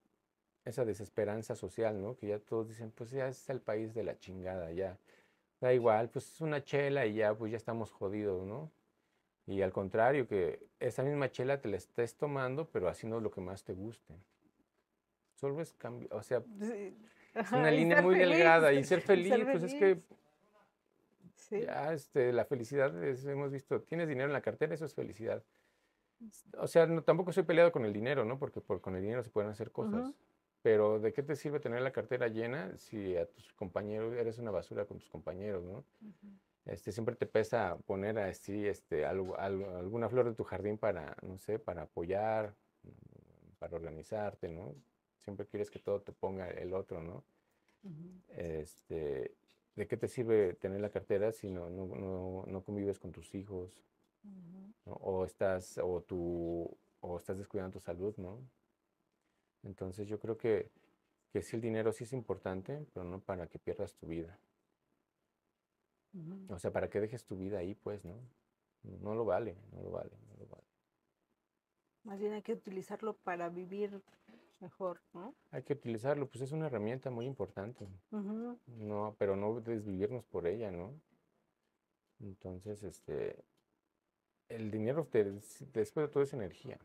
esa desesperanza social, ¿no? Que ya todos dicen, pues ya es el país de la chingada, ya. Da igual, pues es una chela y ya, pues ya estamos jodidos, ¿no? Y al contrario, que esa misma chela te la estés tomando, pero haciendo lo que más te guste. Solo es cambio, o sea, es una línea muy delgada (laughs) y ser feliz, pues es que sí. ya este, la felicidad, hemos visto, tienes dinero en la cartera, eso es felicidad. O sea, no, tampoco soy peleado con el dinero, ¿no? Porque por, con el dinero se pueden hacer cosas. Pero ¿de qué te sirve tener la cartera llena si a tus compañeros eres una basura con tus compañeros, ¿no? Este, siempre te pesa poner así este, algo, alguna flor de tu jardín para, no sé, para apoyar, mm, para organizarte, ¿no? Siempre quieres que todo te ponga el otro, ¿no? este, ¿De qué te sirve tener la cartera si no, convives con tus hijos? O estás, o o estás descuidando tu salud, ¿no? Entonces yo creo que, que sí el dinero sí es importante, pero no para que pierdas tu vida. O sea, ¿para qué dejes tu vida ahí, pues, no? No lo vale, no lo vale, no lo vale. Más bien hay que utilizarlo para vivir mejor, ¿no? Hay que utilizarlo, pues es una herramienta muy importante. No, pero no desvivirnos por ella, ¿no? Entonces, este, el dinero te, después de todo es energía.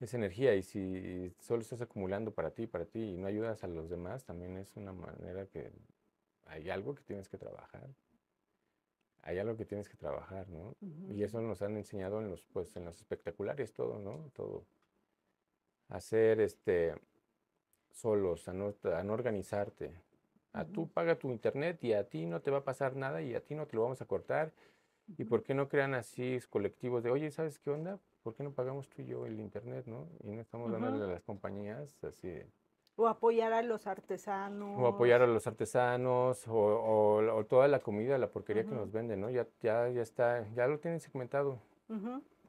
Es energía y si solo estás acumulando para ti, para ti y no ayudas a los demás, también es una manera que hay algo que tienes que trabajar. Hay algo que tienes que trabajar, ¿no? Y eso nos han enseñado en los, pues, en los espectaculares, todo, ¿no? Todo. Hacer este solos, a no, organizarte. A tú paga tu internet y a ti no te va a pasar nada y a ti no te lo vamos a cortar. ¿Y por qué no crean así colectivos de, oye, ¿sabes qué onda? ¿Por qué no pagamos tú y yo el internet, no? Y no estamos dándole a las compañías así. De, o apoyar a los artesanos. O apoyar a los artesanos, o, toda la comida, la porquería que nos venden, ¿no? Ya, ya, ya está, ya lo tienen segmentado.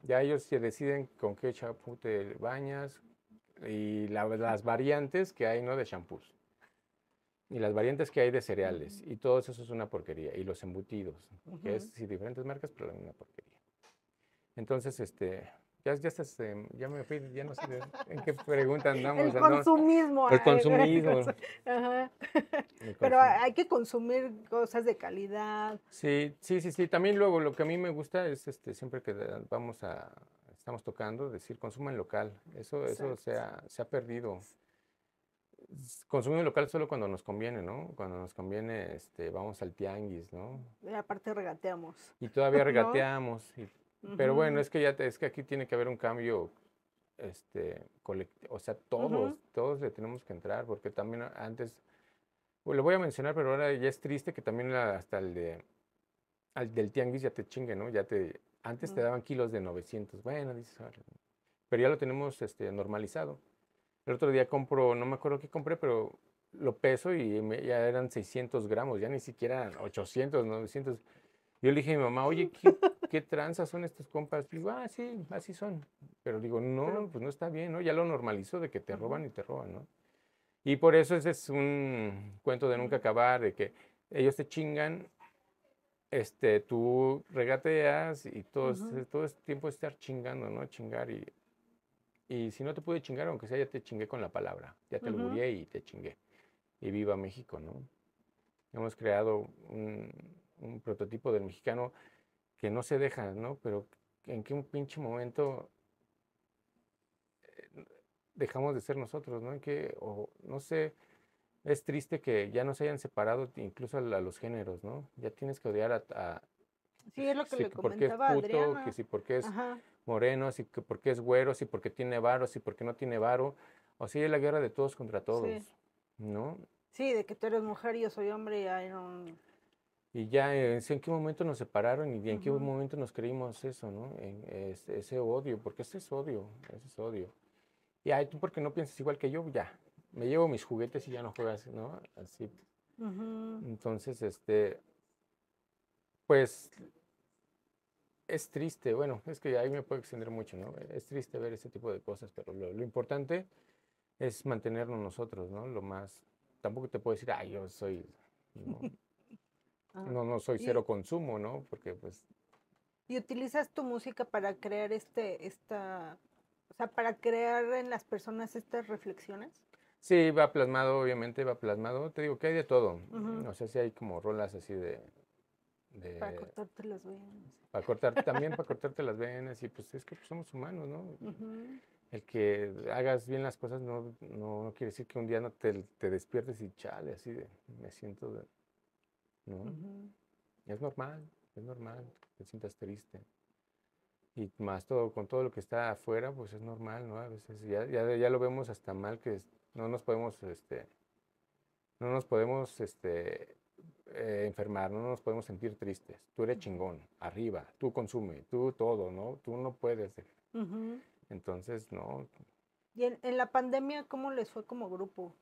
Ya ellos se deciden con qué champú te bañas y las variantes que hay, ¿no? De champús. Y las variantes que hay de cereales. Y todo eso es una porquería. Y los embutidos, que es sí, diferentes marcas, pero es una porquería. Entonces, este, ya, ya, estás, em, ya me fui, ya no sé en qué pregunta andamos. El consumismo. El consumismo. (laughs) Pero hay que consumir cosas de calidad. Sí, sí, sí, sí. También luego lo que a mí me gusta es este, siempre que eh, vamos a, estamos tocando, decir consuma en local. Eso, eso se ha, se ha perdido. Consumimos local solo cuando nos conviene, ¿no? Cuando nos conviene, este, vamos al tianguis, ¿no? Y aparte regateamos. Y todavía (laughs) regateamos. Pero bueno, es que ya es que aquí tiene que haber un cambio este o sea, todos, todos le tenemos que entrar porque también antes lo voy a mencionar, pero ahora ya es triste que también hasta el de al del tianguis ya te chingue, ¿no? Ya te antes te daban kilos de 900. Bueno, dices, pero ya lo tenemos este normalizado. El otro día compro, no me acuerdo qué compré, pero lo peso y ya eran 600 gramos, ya ni siquiera 800, 900. Yo le dije a mi mamá, oye, (laughs) ¿qué, ¿qué tranzas son estas compas? Digo, ah, sí, así son. Pero digo, no, pues no está bien, ¿no? Ya lo normalizó de que te roban y te roban, ¿no? Y por eso ese es un cuento de nunca acabar, de que ellos te chingan, este, tú regateas y todo, este todo el tiempo estar chingando, ¿no? Chingar y, y si no te pude chingar, aunque sea, ya te chingué con la palabra, ya te uh y te chingué. Y viva México, ¿no? Hemos creado un, un prototipo del mexicano que no se dejan, ¿no? Pero en qué un pinche momento eh, dejamos de ser nosotros, ¿no? En que, o no sé, es triste que ya nos hayan separado incluso a, los géneros, ¿no? Ya tienes que odiar a... sí, es lo que le comentaba porque es puto, que si porque es moreno, si que porque es güero, si porque tiene varo, si porque no tiene varo. O sea, es la guerra de todos contra todos, ¿no? Sí, de que tú eres mujer y yo soy hombre y hay un... Y ya eh, en qué momento nos separaron y en qué momento nos creímos eso, ¿no? Ese, ese, odio, porque ese es odio, ese es odio. Y ay, tú porque no piensas igual que yo, ya. Me llevo mis juguetes y ya no juegas, ¿no? Así. Entonces, este, pues es triste, bueno, es que ahí me puedo extender mucho, ¿no? Es triste ver ese tipo de cosas, pero lo, importante es mantenernos nosotros, ¿no? Lo más, tampoco te puedo decir, ay, yo soy... No, no soy cero consumo, ¿no? Porque pues... Y utilizas tu música para crear este, esta, o sea, para crear en las personas estas reflexiones. Sí, va plasmado, obviamente va plasmado. Te digo que hay de todo. o sea No sé si hay como rolas así de, para cortarte las venas. Para cortarte también, para (laughs) cortarte las venas. Y pues es que pues somos humanos, ¿no? El que hagas bien las cosas no, no, quiere decir que un día no te, te despiertes y chale, así de, me siento de, es normal, es normal te sientas triste. Y más todo, con todo lo que está afuera, pues es normal, ¿no? A veces ya, ya, lo vemos hasta mal que no nos podemos, este, no nos podemos, este, eh, enfermar, no nos podemos sentir tristes. Tú eres chingón, arriba, tú consume, tú todo, ¿no? Tú no puedes. Entonces, no. ¿Y en, en, la pandemia cómo les fue como grupo?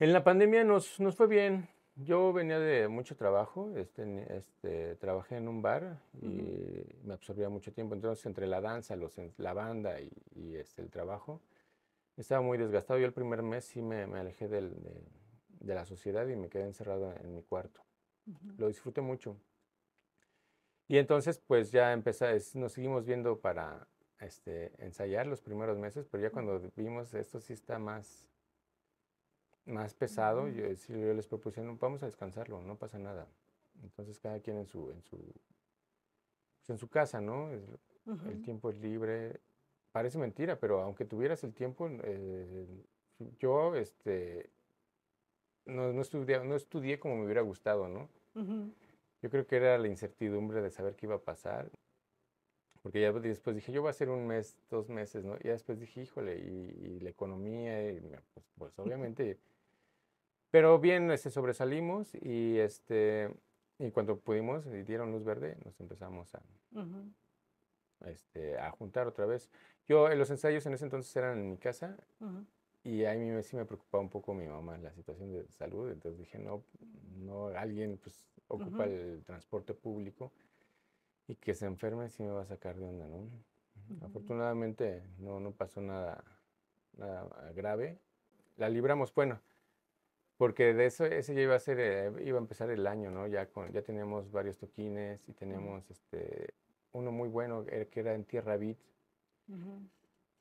En la pandemia nos, nos fue bien, yo venía de mucho trabajo, este, este, trabajé en un bar y me absorbía mucho tiempo, entonces entre la danza, la banda y, este, el trabajo, estaba muy desgastado. Yo el primer mes sí me, alejé del, de, la sociedad y me quedé encerrado en mi cuarto. Lo disfruté mucho. Y entonces pues ya empecé, nos seguimos viendo para este, ensayar los primeros meses, pero ya cuando vimos esto sí está más más pesado, yo, les propuse, vamos a descansarlo, no pasa nada. Entonces cada quien en su, en su, pues, en su casa, ¿no? El, tiempo es libre. Parece mentira, pero aunque tuvieras el tiempo, eh, yo este, no, no, estudié, no estudié como me hubiera gustado, ¿no? Yo creo que era la incertidumbre de saber qué iba a pasar. Porque ya después dije, yo voy a hacer un mes, dos meses, ¿no? Y después dije, híjole, y, la economía, pues, pues obviamente... Pero bien, este, sobresalimos y, este, y cuando pudimos y dieron luz verde, nos empezamos a, este, a juntar otra vez. Yo, eh, los ensayos en ese entonces eran en mi casa y ahí mí sí me preocupaba un poco mi mamá, la situación de salud. Entonces dije, no, no alguien pues, ocupa el transporte público y que se enferme sí me va a sacar de onda, ¿no? Afortunadamente no, no pasó nada grave. La libramos, bueno. Porque de eso, ese ya iba a ser, eh, iba a empezar el año, ¿no? Ya, con, ya tenemos varios toquines y tenemos este, uno muy bueno que era en Tierra Beat,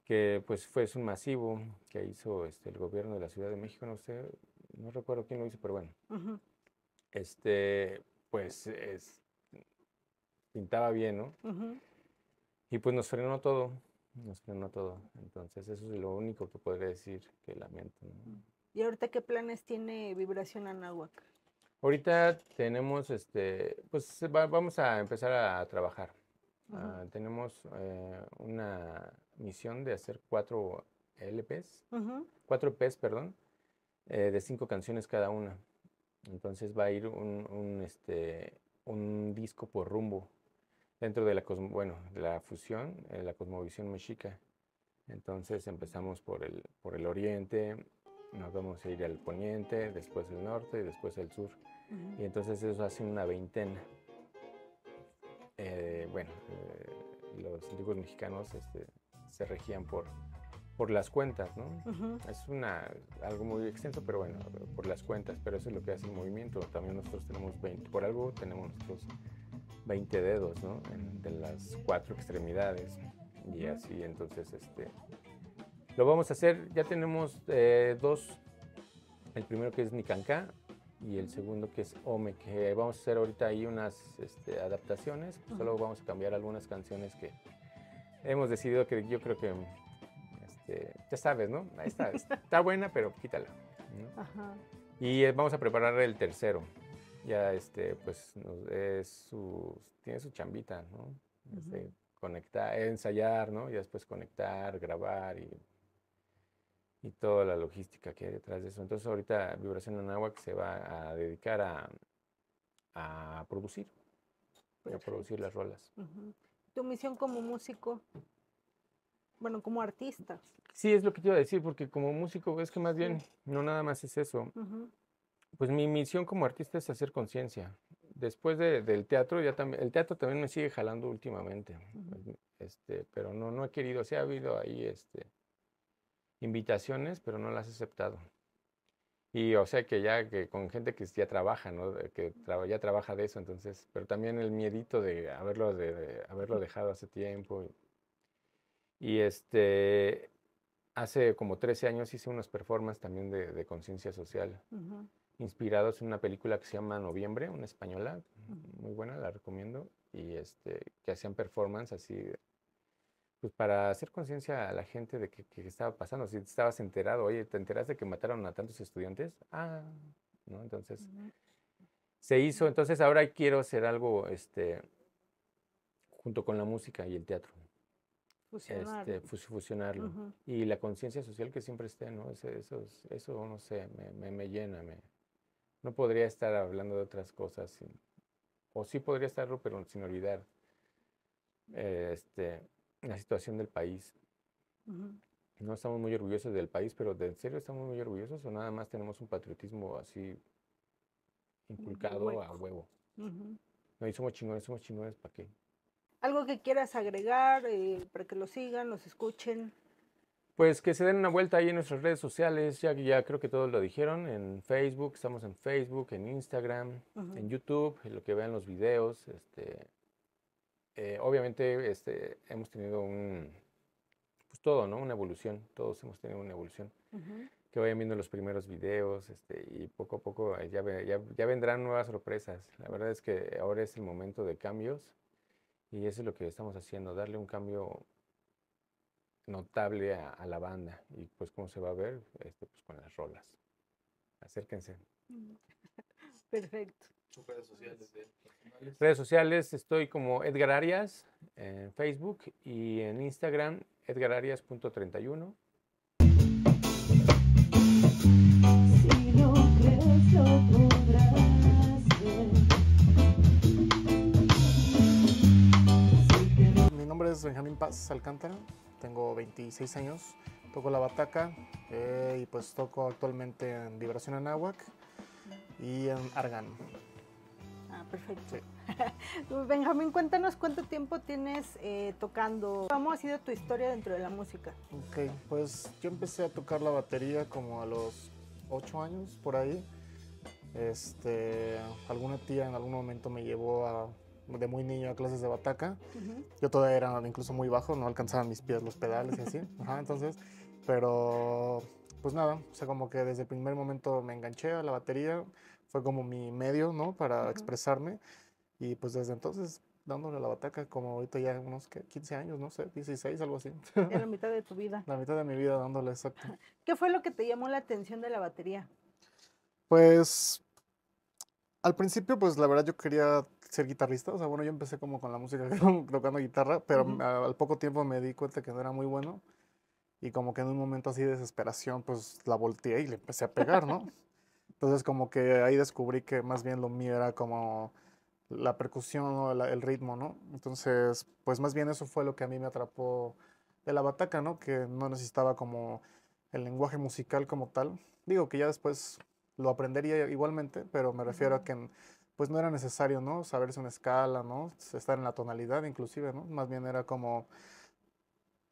que pues fue un masivo que hizo este, el gobierno de la Ciudad de México, no sé, no recuerdo quién lo hizo, pero bueno. Este, pues pintaba bien, ¿no? Y pues nos frenó todo, nos frenó todo. Entonces eso es lo único que podría decir que lamento, ¿no? Mm. ¿Y ahorita qué planes tiene Vibración Anahuac? Ahorita tenemos, este, pues vamos a empezar a trabajar. Ah, tenemos eh, una misión de hacer cuatro LPs, cuatro EPs, perdón, eh, de cinco canciones cada una. Entonces va a ir un, este, un disco por rumbo dentro de la, bueno, la fusión, eh, la cosmovisión mexica. Entonces empezamos por el, por el oriente, nos vamos a ir al poniente, después al norte y después al sur. Y entonces eso hace una veintena. Eh, bueno, eh, los antiguos mexicanos este, se regían por, por las cuentas, ¿no? Es una, algo muy extenso, pero bueno, por las cuentas, pero eso es lo que hace el movimiento. También nosotros tenemos 20, por algo tenemos nosotros 20 dedos, ¿no? En, de las cuatro extremidades. Y así entonces este, lo vamos a hacer, ya tenemos eh, dos, el primero que es Nikanka y el segundo que es Ome, que vamos a hacer ahorita ahí unas este, adaptaciones, pues, solo vamos a cambiar algunas canciones que hemos decidido que yo creo que, este, ya sabes, ¿no? Está, (laughs) está buena, pero quítala. Y eh, vamos a preparar el tercero. Ya, este, pues, es su, tiene su chambita, ¿no? Este, conectar, ensayar, ¿no? Y después conectar, grabar y y toda la logística que hay detrás de eso. Entonces ahorita Vibración Anáhuac se va a dedicar a, producir, a producir las rolas. ¿Tu misión como músico? Bueno, como artista. Sí, es lo que te iba a decir, porque como músico es que más bien no nada más es eso. Pues mi misión como artista es hacer conciencia. Después del teatro, ya el teatro también me sigue jalando últimamente, este, pero no, no he querido, o ha habido ahí este, invitaciones, pero no las has aceptado. Y o sea que ya que con gente que ya trabaja, ¿no? Que ya trabaja de eso, entonces, pero también el miedito de haberlo, de, haberlo dejado hace tiempo. Y, este, hace como 13 años hice unos performances también de, conciencia social, inspirados en una película que se llama Noviembre, una española, muy buena, la recomiendo, y este, que hacían performance así pues para hacer conciencia a la gente de que, estaba pasando, si estabas enterado, oye, ¿te enteraste que mataron a tantos estudiantes? Ah, ¿no? Entonces, se hizo, entonces ahora quiero hacer algo, este, junto con la música y el teatro. Fusionar. Este, fusionarlo. Y la conciencia social que siempre esté, ¿no? Eso, eso, eso no sé, me, llena, me, no podría estar hablando de otras cosas, o sí podría estarlo, pero sin olvidar. este, la situación del país. No estamos muy orgullosos del país, pero ¿de serio estamos muy orgullosos o nada más tenemos un patriotismo así inculcado a huevo? No, y somos chingones, somos chingones, ¿para qué? ¿Algo que quieras agregar eh, para que lo sigan, los escuchen? Pues que se den una vuelta ahí en nuestras redes sociales, ya ya creo que todos lo dijeron, en Facebook, estamos en Facebook, en Instagram, en YouTube, lo que vean los videos, este, eh, obviamente este, hemos tenido un, pues todo, ¿no? Una evolución, todos hemos tenido una evolución. Que vayan viendo los primeros videos este, y poco a poco eh, ya, vendrán nuevas sorpresas. La verdad es que ahora es el momento de cambios y eso es lo que estamos haciendo, darle un cambio notable a, la banda y pues cómo se va a ver este, pues, con las rolas. Acérquense. (laughs) Perfecto redes sociales. Pues, redes sociales, estoy como Edgar Arias en Facebook y en Instagram, edgararias.31. Mi nombre es Benjamín Paz Alcántara, tengo 26 años, toco la bataca eh, y pues toco actualmente en Vibración Anáhuac y en Argan perfecto. (laughs) Benjamín, cuéntanos cuánto tiempo tienes eh, tocando. ¿Cómo ha sido tu historia dentro de la música? Ok, pues yo empecé a tocar la batería como a los 8 años, por ahí. Este, alguna tía en algún momento me llevó de muy niño a clases de bataca. Yo todavía era incluso muy bajo, no alcanzaban mis pies los pedales y así. (laughs) entonces, pero pues nada, o sea, como que desde el primer momento me enganché a la batería fue como mi medio, ¿no? Para expresarme. Y pues desde entonces dándole la bataca, como ahorita ya unos 15 años, no sé, 16, algo así. En la mitad de tu (laughs) vida. La mitad de mi vida dándole, exacto. (laughs) ¿Qué fue lo que te llamó la atención de la batería? Pues al principio, pues la verdad yo quería ser guitarrista, o sea, bueno, yo empecé como con la música, (laughs) tocando guitarra, pero al poco tiempo me di cuenta que no era muy bueno y como que en un momento así de desesperación, pues la volteé y le empecé a pegar, ¿no? Entonces como que ahí descubrí que más bien lo mío era como la percusión o el ritmo, ¿no? Entonces, pues más bien eso fue lo que a mí me atrapó de la bataca, ¿no? Que no necesitaba como el lenguaje musical como tal. Digo que ya después lo aprendería igualmente, pero me refiero a que pues no era necesario, ¿no? Saberse una escala, ¿no? Estar en la tonalidad inclusive, ¿no? Más bien era como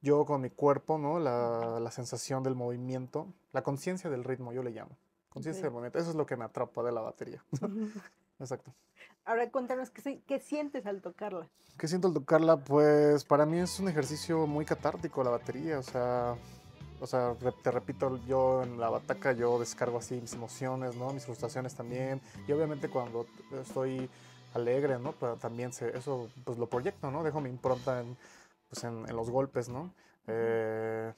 yo con mi cuerpo, ¿no? la sensación del movimiento, la conciencia del ritmo, yo le llamo. Conciencia de bonita, Eso es lo que me atrapa de la batería. (laughs) Exacto. Ahora cuéntanos, ¿qué, sientes al tocarla? ¿Qué siento al tocarla? Pues para mí es un ejercicio muy catártico la batería. O sea, o sea te repito, yo en la bataca yo descargo así mis emociones, ¿no? Mis frustraciones también. Y obviamente cuando estoy alegre, ¿no? también eso pues lo proyecto, ¿no? Dejo mi impronta en, pues, los golpes, ¿no? Eh,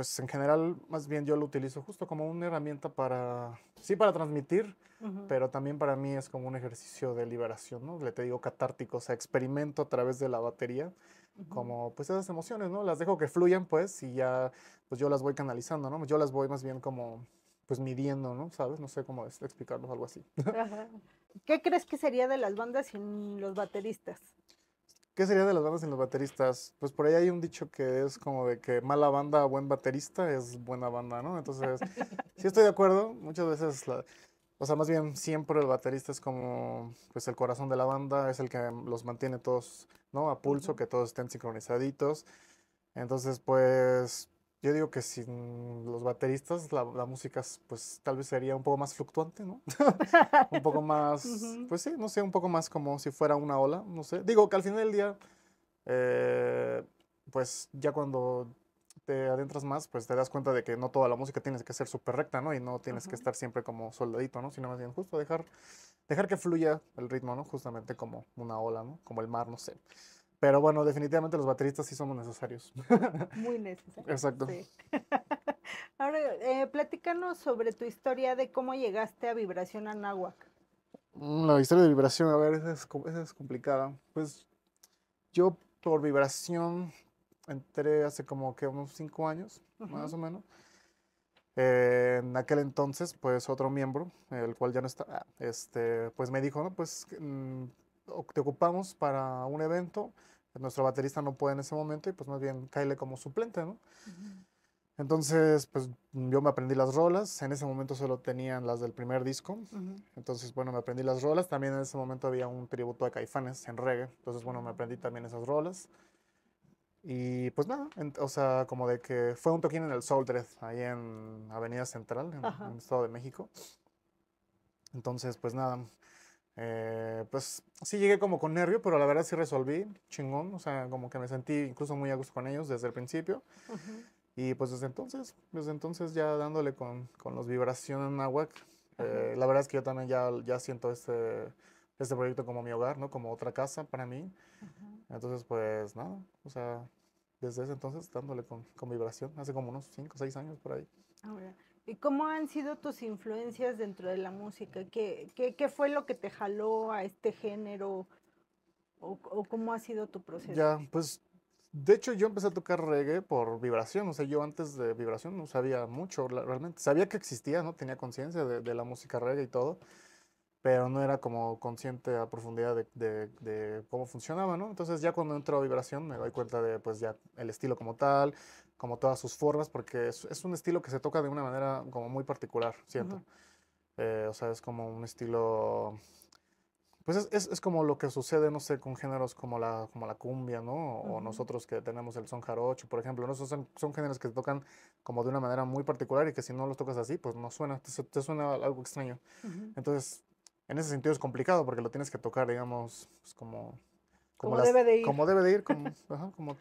pues en general, más bien yo lo utilizo justo como una herramienta para, sí, para transmitir, pero también para mí es como un ejercicio de liberación, ¿no? Le te digo catártico, o sea, experimento a través de la batería, como pues esas emociones, ¿no? Las dejo que fluyan, pues, y ya, pues yo las voy canalizando, ¿no? Yo las voy más bien como, pues midiendo, ¿no? ¿Sabes? No sé cómo explicarlo, algo así. ¿Qué crees que sería de las bandas sin los bateristas? ¿Qué sería de las bandas sin los bateristas? Pues por ahí hay un dicho que es como de que mala banda, buen baterista es buena banda, ¿no? Entonces, (laughs) sí estoy de acuerdo. Muchas veces, o sea, más bien siempre el baterista es como pues el corazón de la banda, es el que los mantiene todos, ¿no? A pulso, que todos estén sincronizaditos. Entonces, pues yo digo que sin los bateristas la, música pues tal vez sería un poco más fluctuante, ¿no? (laughs) un poco más, pues sí, no sé, un poco más como si fuera una ola, no sé. Digo que al final del día, eh, pues ya cuando te adentras más, pues te das cuenta de que no toda la música tiene que ser súper recta, ¿no? Y no tienes que estar siempre como soldadito, ¿no? Sino más bien justo dejar, dejar que fluya el ritmo, ¿no? Justamente como una ola, ¿no? Como el mar, no sé. Pero bueno, definitivamente los bateristas sí somos necesarios. Muy (laughs) necesarios. Exacto. (laughs) Ahora, eh, platícanos sobre tu historia de cómo llegaste a Vibración Anáhuac. Mm, la historia de Vibración, a ver, es, complicada. Pues yo por Vibración entré hace como que unos cinco años, más o menos. Eh, en aquel entonces, pues otro miembro, el cual ya no está, ah, este, pues me dijo, no, pues mm, te ocupamos para un evento, nuestro baterista no puede en ese momento y pues más bien Kyle como suplente, ¿no? Entonces, pues yo me aprendí las rolas, en ese momento solo tenían las del primer disco, entonces bueno, me aprendí las rolas, también en ese momento había un tributo de Caifanes en reggae, entonces bueno, me aprendí también esas rolas. Y pues nada, o sea, como de que fue un toquín en el Soul Dread, ahí en Avenida Central, en, en el Estado de México. Entonces, pues nada, eh, pues sí llegué como con nervio, pero la verdad sí resolví, chingón, o sea, como que me sentí incluso muy a gusto con ellos desde el principio. Y pues desde entonces, desde entonces ya dándole con, con los vibraciones en Nahuac, eh, la verdad es que yo también ya, ya siento este, este proyecto como mi hogar, ¿no? Como otra casa para mí. Entonces, pues nada, o sea, desde ese entonces dándole con, con vibración, hace como unos 5 o 6 años por ahí. Oh, ¿Y cómo han sido tus influencias dentro de la música? ¿Qué, qué, qué fue lo que te jaló a este género? ¿O, o cómo ha sido tu proceso? Ya, pues de hecho, yo empecé a tocar reggae por vibración. O sea, yo antes de vibración no sabía mucho realmente. Sabía que existía, ¿no? Tenía conciencia de, la música reggae y todo. Pero no era como consciente a profundidad de, de, cómo funcionaba, ¿no? Entonces, ya cuando entro a vibración me doy cuenta de, pues, ya el estilo como tal, como todas sus formas, porque es, un estilo que se toca de una manera como muy particular, siento. Eh, o sea, es como un estilo... Pues es, es, como lo que sucede, no sé, con géneros como la, como la cumbia, ¿no? O nosotros que tenemos el son jarocho, por ejemplo, ¿no? Son, son géneros que se tocan como de una manera muy particular y que si no los tocas así, pues no suena, te, suena algo extraño. Entonces, en ese sentido es complicado porque lo tienes que tocar, digamos, pues como como, debe de ir. Como debe de ir, como, (laughs)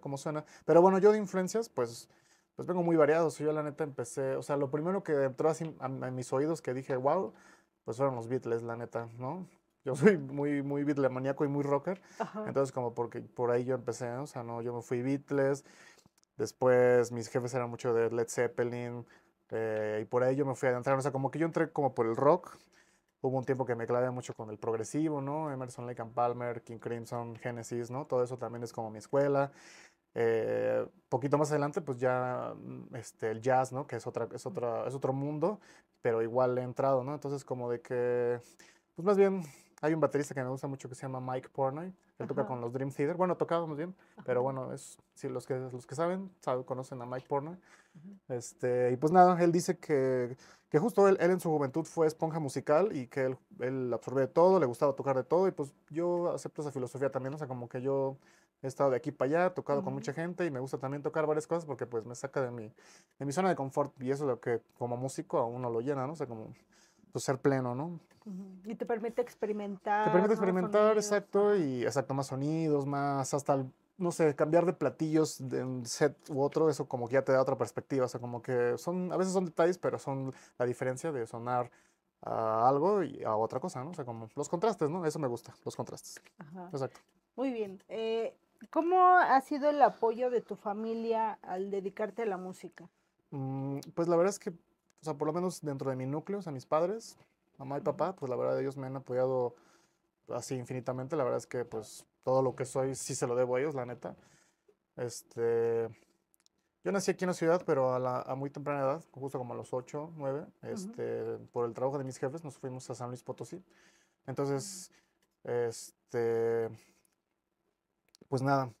como, suena. Pero bueno, yo de influencias, pues, pues vengo muy variado. yo la neta empecé, o sea, lo primero que entró así a, mis oídos que dije, wow, pues fueron los Beatles, la neta, ¿no? yo (laughs) soy muy, muy beatlemaniaco y muy rocker. Entonces, como porque por ahí yo empecé, o sea, no, yo me fui Beatles. Después mis jefes eran mucho de Led Zeppelin. Eh, y por ahí yo me fui a entrar, O sea, como que yo entré como por el rock hubo un tiempo que me clavé mucho con el progresivo, ¿no? Emerson, Lake and Palmer, King Crimson, Genesis, ¿no? Todo eso también es como mi escuela. Eh, poquito más adelante, pues ya mm, este, el jazz, ¿no? Que es, otra, es, otra, es otro mundo, pero igual he entrado, ¿no? Entonces como de que, pues más bien hay un baterista que me gusta mucho que se llama Mike Pornoy. Él toca con los Dream Theater. Bueno, tocaba muy bien, pero bueno, es, si los que, los que saben, saben conocen a Mike Pornoy. Este, y pues nada, él dice que, que justo él, en su juventud fue esponja musical y que él, él absorbió de todo, le gustaba tocar de todo. Y pues yo acepto esa filosofía también, o sea, como que yo he estado de aquí para allá, he tocado con mucha gente y me gusta también tocar varias cosas porque pues me saca de mi, de mi zona de confort y eso es lo que como músico a uno lo llena, ¿no? O sea, como pues, ser pleno, ¿no? Y te permite experimentar. Te permite experimentar, exacto, y exacto, más sonidos, más hasta, no sé, cambiar de platillos de un set u otro, eso como que ya te da otra perspectiva, o sea, como que son, a veces son detalles, pero son la diferencia de sonar a algo y a otra cosa, ¿no? O sea, como los contrastes, ¿no? Eso me gusta, los contrastes. Ajá. Exacto. Muy bien. Eh, ¿Cómo ha sido el apoyo de tu familia al dedicarte a la música? Mm, pues la verdad es que o sea, por lo menos dentro de mi núcleo, o sea, mis padres, mamá y papá, pues la verdad ellos me han apoyado así infinitamente. La verdad es que pues todo lo que soy sí se lo debo a ellos, la neta. Este, yo nací aquí en la ciudad, pero a, muy temprana edad, justo como a los 8, 9, este, por el trabajo de mis jefes nos fuimos a San Luis Potosí. Entonces, este, pues nada,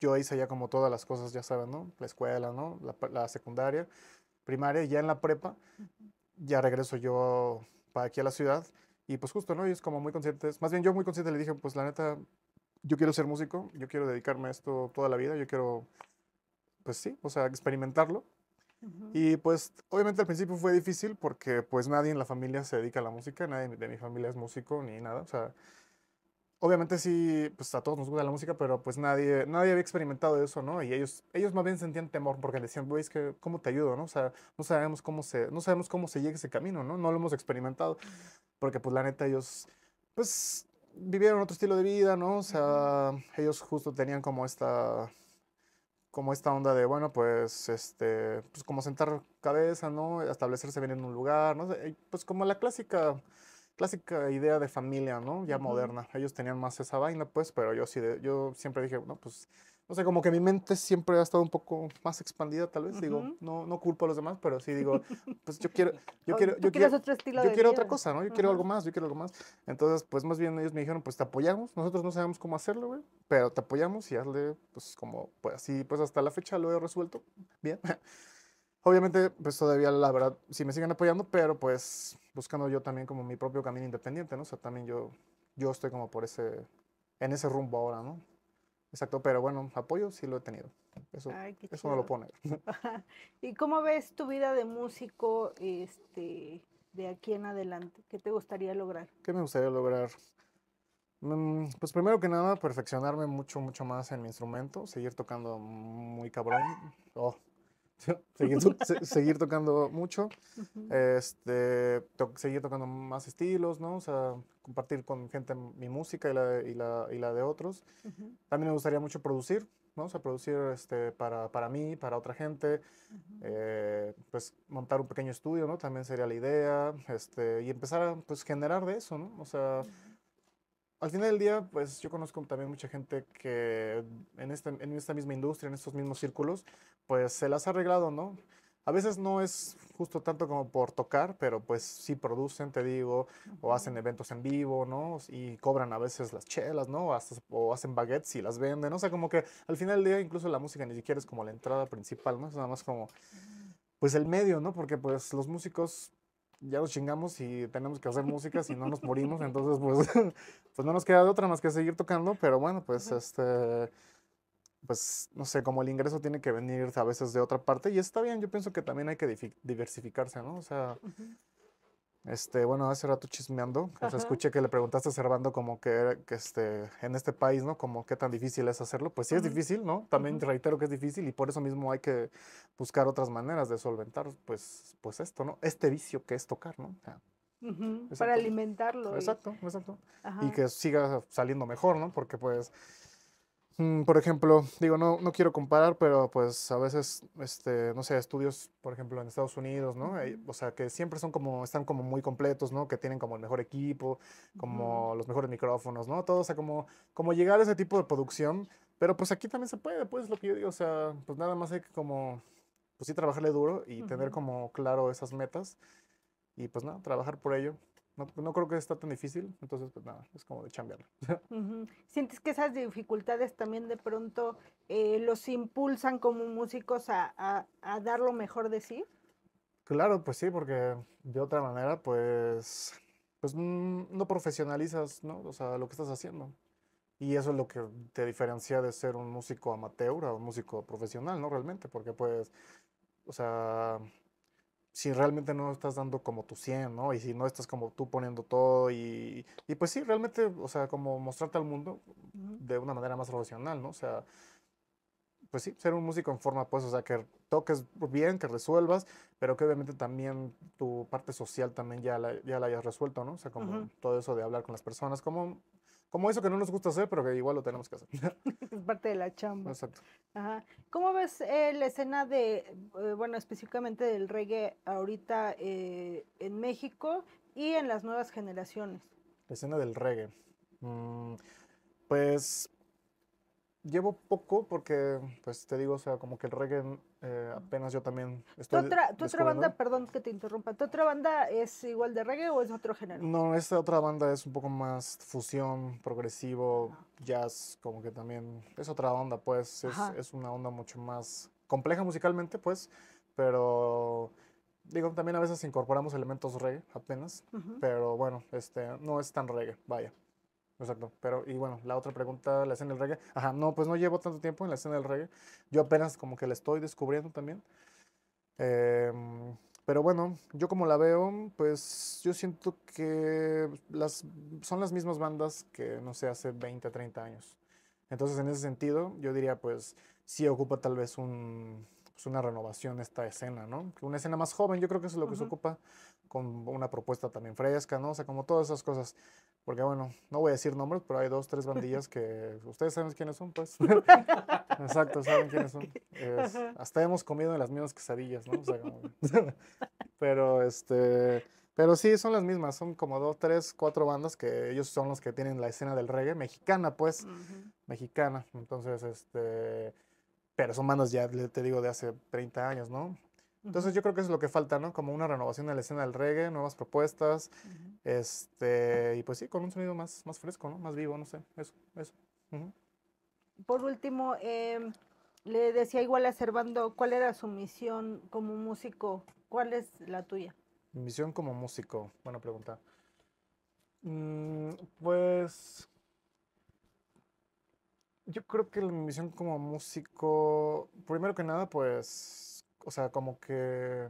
yo hice ya como todas las cosas, ya saben, ¿no? La escuela, ¿no? La, la secundaria primaria, ya en la prepa, ya regreso yo para aquí a la ciudad. Y pues justo, ¿no? Y es como muy consciente. Más bien yo muy consciente le dije, pues la neta, yo quiero ser músico, yo quiero dedicarme a esto toda la vida, yo quiero, pues sí, o sea, experimentarlo. Y pues obviamente al principio fue difícil porque pues nadie en la familia se dedica a la música, nadie de mi familia es músico ni nada, o sea, obviamente sí, pues a todos nos gusta la música, pero pues nadie, nadie había experimentado eso, ¿no? Y ellos, ellos más bien sentían temor porque decían, güey, es que, ¿cómo te ayudo, no? O sea, no sabemos cómo se, no sabemos cómo se llega ese camino, ¿no? No lo hemos experimentado porque pues la neta ellos, pues vivieron otro estilo de vida, ¿no? O sea, ellos justo tenían como esta como esta onda de, bueno, pues, este, pues como sentar cabeza, ¿no? Establecerse bien en un lugar, ¿no? Pues como la clásica, clásica idea de familia, ¿no? Ya moderna. Ellos tenían más esa vaina, pues, pero yo sí, yo siempre dije, no, pues, no sé, como que mi mente siempre ha estado un poco más expandida, tal vez. Digo, no, no culpo a los demás, pero sí digo, (laughs) pues yo quiero, yo quiero, yo quiero, otro estilo yo quiero otra cosa, ¿no? Yo quiero algo más, yo quiero algo más. Entonces, pues, más bien ellos me dijeron, pues, te apoyamos. Nosotros no sabemos cómo hacerlo, güey, pero te apoyamos y hazle, pues, como, pues, así, pues, hasta la fecha lo he resuelto bien. (laughs) Obviamente, pues todavía la verdad, si me siguen apoyando, pero pues buscando yo también como mi propio camino independiente, ¿no? O sea, también yo, yo estoy como por ese, en ese rumbo ahora, ¿no? Exacto, pero bueno, apoyo sí lo he tenido. Eso, eso me lo pone. (laughs) ¿Y cómo ves tu vida de músico este, de aquí en adelante? ¿Qué te gustaría lograr? ¿Qué me gustaría lograr? Mm, pues primero que nada, perfeccionarme mucho, mucho más en mi instrumento, seguir tocando muy cabrón. Oh, (laughs) seguir, seguir, tocando mucho, este, seguir tocando más estilos, ¿no? O sea, compartir con gente mi música y la, y la, y la de otros. También me gustaría mucho producir, ¿no? O sea, producir este, para, para mí, para otra gente, eh, pues montar un pequeño estudio, ¿no? También sería la idea, este, y empezar a pues, generar de eso, ¿no? O sea, al final del día, pues yo conozco también mucha gente que en, este, en esta misma industria, en estos mismos círculos, pues se las ha arreglado, ¿no? A veces no es justo tanto como por tocar, pero pues sí producen, te digo, o hacen eventos en vivo, ¿no? Y cobran a veces las chelas, ¿no? O, hacen baguettes y las venden, ¿no? O sea, como que al final del día incluso la música ni siquiera es como la entrada principal, ¿no? Es nada más como, pues el medio, ¿no? Porque pues los músicos ya los chingamos y tenemos que hacer música si no nos morimos, entonces pues, (laughs) pues no nos queda de otra más que seguir tocando, pero bueno, pues este pues, no sé, como el ingreso tiene que venir a veces de otra parte, y está bien, yo pienso que también hay que diversificarse, ¿no? O sea, este, bueno, hace rato chismeando, escuché que le preguntaste a Servando como que, que, este, en este país, ¿no? Como qué tan difícil es hacerlo, pues sí es difícil, ¿no? También reitero que es difícil y por eso mismo hay que buscar otras maneras de solventar, pues, pues esto, ¿no? Este vicio que es tocar, ¿no? para alimentarlo. Exacto, exacto. Y que siga saliendo mejor, ¿no? Porque pues Mm, por ejemplo, digo, no, no quiero comparar, pero pues a veces, este, no sé, estudios, por ejemplo, en Estados Unidos, ¿no? Eh, o sea, que siempre son como, están como muy completos, ¿no? Que tienen como el mejor equipo, como los mejores micrófonos, ¿no? Todo, o sea, como, como llegar a ese tipo de producción, pero pues aquí también se puede, pues lo que yo digo, o sea, pues nada más hay que como, pues sí, trabajarle duro y tener como claro esas metas y pues no, trabajar por ello no, pues, no, creo que está tan difícil, entonces pues nada, es como de chambearlo. (laughs) ¿Sientes que esas dificultades también de pronto eh, los impulsan como músicos a, a, dar lo mejor de sí? Claro, pues sí, porque de otra manera pues, pues mm, no profesionalizas ¿no? O sea, lo que estás haciendo. Y eso es lo que te diferencia de ser un músico amateur o un músico profesional, ¿no? Realmente, porque pues, o sea, si realmente no estás dando como tu 100, ¿no? Y si no estás como tú poniendo todo y, y pues sí, realmente, o sea, como mostrarte al mundo de una manera más profesional, ¿no? O sea, pues sí, ser un músico en forma, pues, o sea, que toques bien, que resuelvas, pero que obviamente también tu parte social también ya la, ya la hayas resuelto, ¿no? O sea, como todo eso de hablar con las personas, como como eso que no nos gusta hacer, pero que igual lo tenemos que hacer. (laughs) Es parte de la chamba. Exacto. Ajá. ¿Cómo ves eh, la escena de, eh, bueno, específicamente del reggae ahorita eh, en México y en las nuevas generaciones? La escena del reggae. Mm, pues llevo poco porque, pues te digo, o sea, como que el reggae eh, apenas yo también estoy. ¿Tu otra, banda, perdón que te interrumpa, ¿tu otra banda es igual de reggae o es otro género? No, esta otra banda es un poco más fusión, progresivo, jazz, como que también es otra onda, pues. Es, una onda mucho más compleja musicalmente, pues, pero. Digo, también a veces incorporamos elementos reggae apenas, pero bueno, este no es tan reggae, vaya. Exacto, pero y bueno, la otra pregunta, la escena del reggae. Ajá, no, pues no llevo tanto tiempo en la escena del reggae. Yo apenas como que la estoy descubriendo también. Em, pero bueno, yo como la veo, pues yo siento que las, son las mismas bandas que, no sé, hace 20, 30 años. Entonces, en ese sentido, yo diría, pues sí ocupa tal vez un, pues una renovación esta escena, ¿no? Una escena más joven, yo creo que eso es lo que se ocupa con una propuesta también fresca, ¿no? O sea, como todas esas cosas. Porque bueno, no voy a decir nombres, pero hay dos, tres bandillas que (laughs) ustedes saben quiénes son, pues. (laughs) Exacto, saben quiénes son. hasta hemos comido en las mismas quesadillas, ¿no? O sea, (laughs) pero este... Pero sí, son las mismas, son como dos, tres, cuatro bandas que ellos son los que tienen la escena del reggae, mexicana pues, mexicana. Entonces, este, pero son bandas ya, te digo, de hace 30 años, ¿no? Entonces yo creo que eso es lo que falta, ¿no? Como una renovación de la escena del reggae, nuevas propuestas, este, y pues sí, con un sonido más, más fresco, ¿no? Más vivo, no sé, eso, eso. Por último, em, le decía igual a Servando, ¿cuál era su misión como músico? ¿Cuál es la tuya? misión como músico, buena pregunta. Mm, pues yo creo que mi misión como músico, primero que nada, pues o sea, como que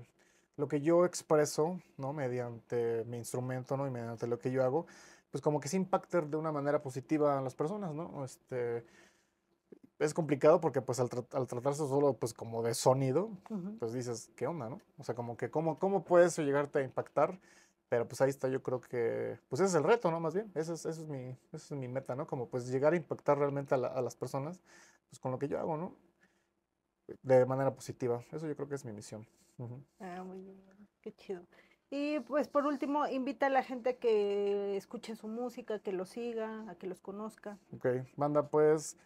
lo que yo expreso, ¿no? Mediante mi instrumento, ¿no? Y mediante lo que yo hago, pues como que se impacta de una manera positiva a las personas, ¿no? Este, es complicado porque pues al, tratarse solo pues como de sonido, pues dices, ¿qué onda, no? O sea, como que cómo, cómo puedes llegarte a impactar, pero pues ahí está yo creo que, pues ese es el reto, ¿no? Más bien, esa es, es, mi, es mi meta, ¿no? Como pues llegar a impactar realmente a, a las personas, pues con lo que yo hago, ¿no? de manera positiva. Eso yo creo que es mi misión. Ah, muy bien, qué chido. Y pues por último, invita a la gente a que escuche su música, que lo siga, a que los conozca. Ok, banda, pues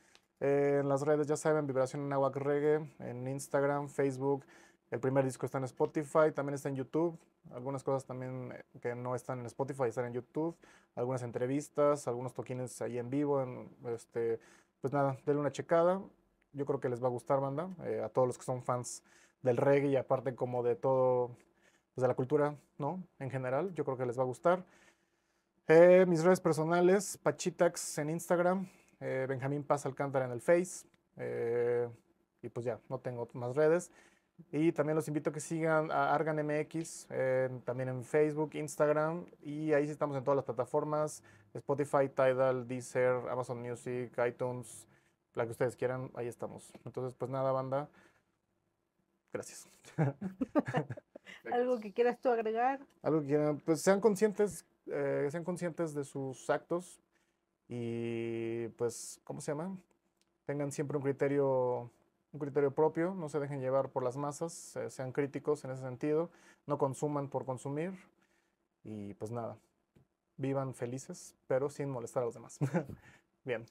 eh, en las redes ya saben, Vibración en Aguac Reggae, en Instagram, Facebook. El primer disco está en Spotify, también está en YouTube. Algunas cosas también eh, que no están en Spotify están en YouTube. Algunas entrevistas, algunos toquines ahí en vivo. En, este, pues nada, denle una checada. Yo creo que les va a gustar, banda, eh, a todos los que son fans del reggae y aparte como de todo, pues de la cultura, ¿no? En general, yo creo que les va a gustar. Eh, mis redes personales, Pachitax en Instagram, eh, Benjamín Paz Alcántara en el Face. y pues ya, no tengo más redes. Y también los invito a que sigan a Argan MX, también en Facebook, Instagram, y ahí sí estamos en todas las plataformas, Spotify, Tidal, Deezer, Amazon Music, iTunes, la que ustedes quieran, ahí estamos. Entonces, pues nada, banda. Gracias. (laughs) ¿Algo que quieras tú agregar? Algo que quieran, pues sean conscientes, eh, sean conscientes de sus actos y pues, ¿cómo se llama? Tengan siempre un criterio, un criterio propio, no se dejen llevar por las masas, sean críticos en ese sentido, no consuman por consumir y pues nada, vivan felices, pero sin molestar a los demás. (laughs) Bien.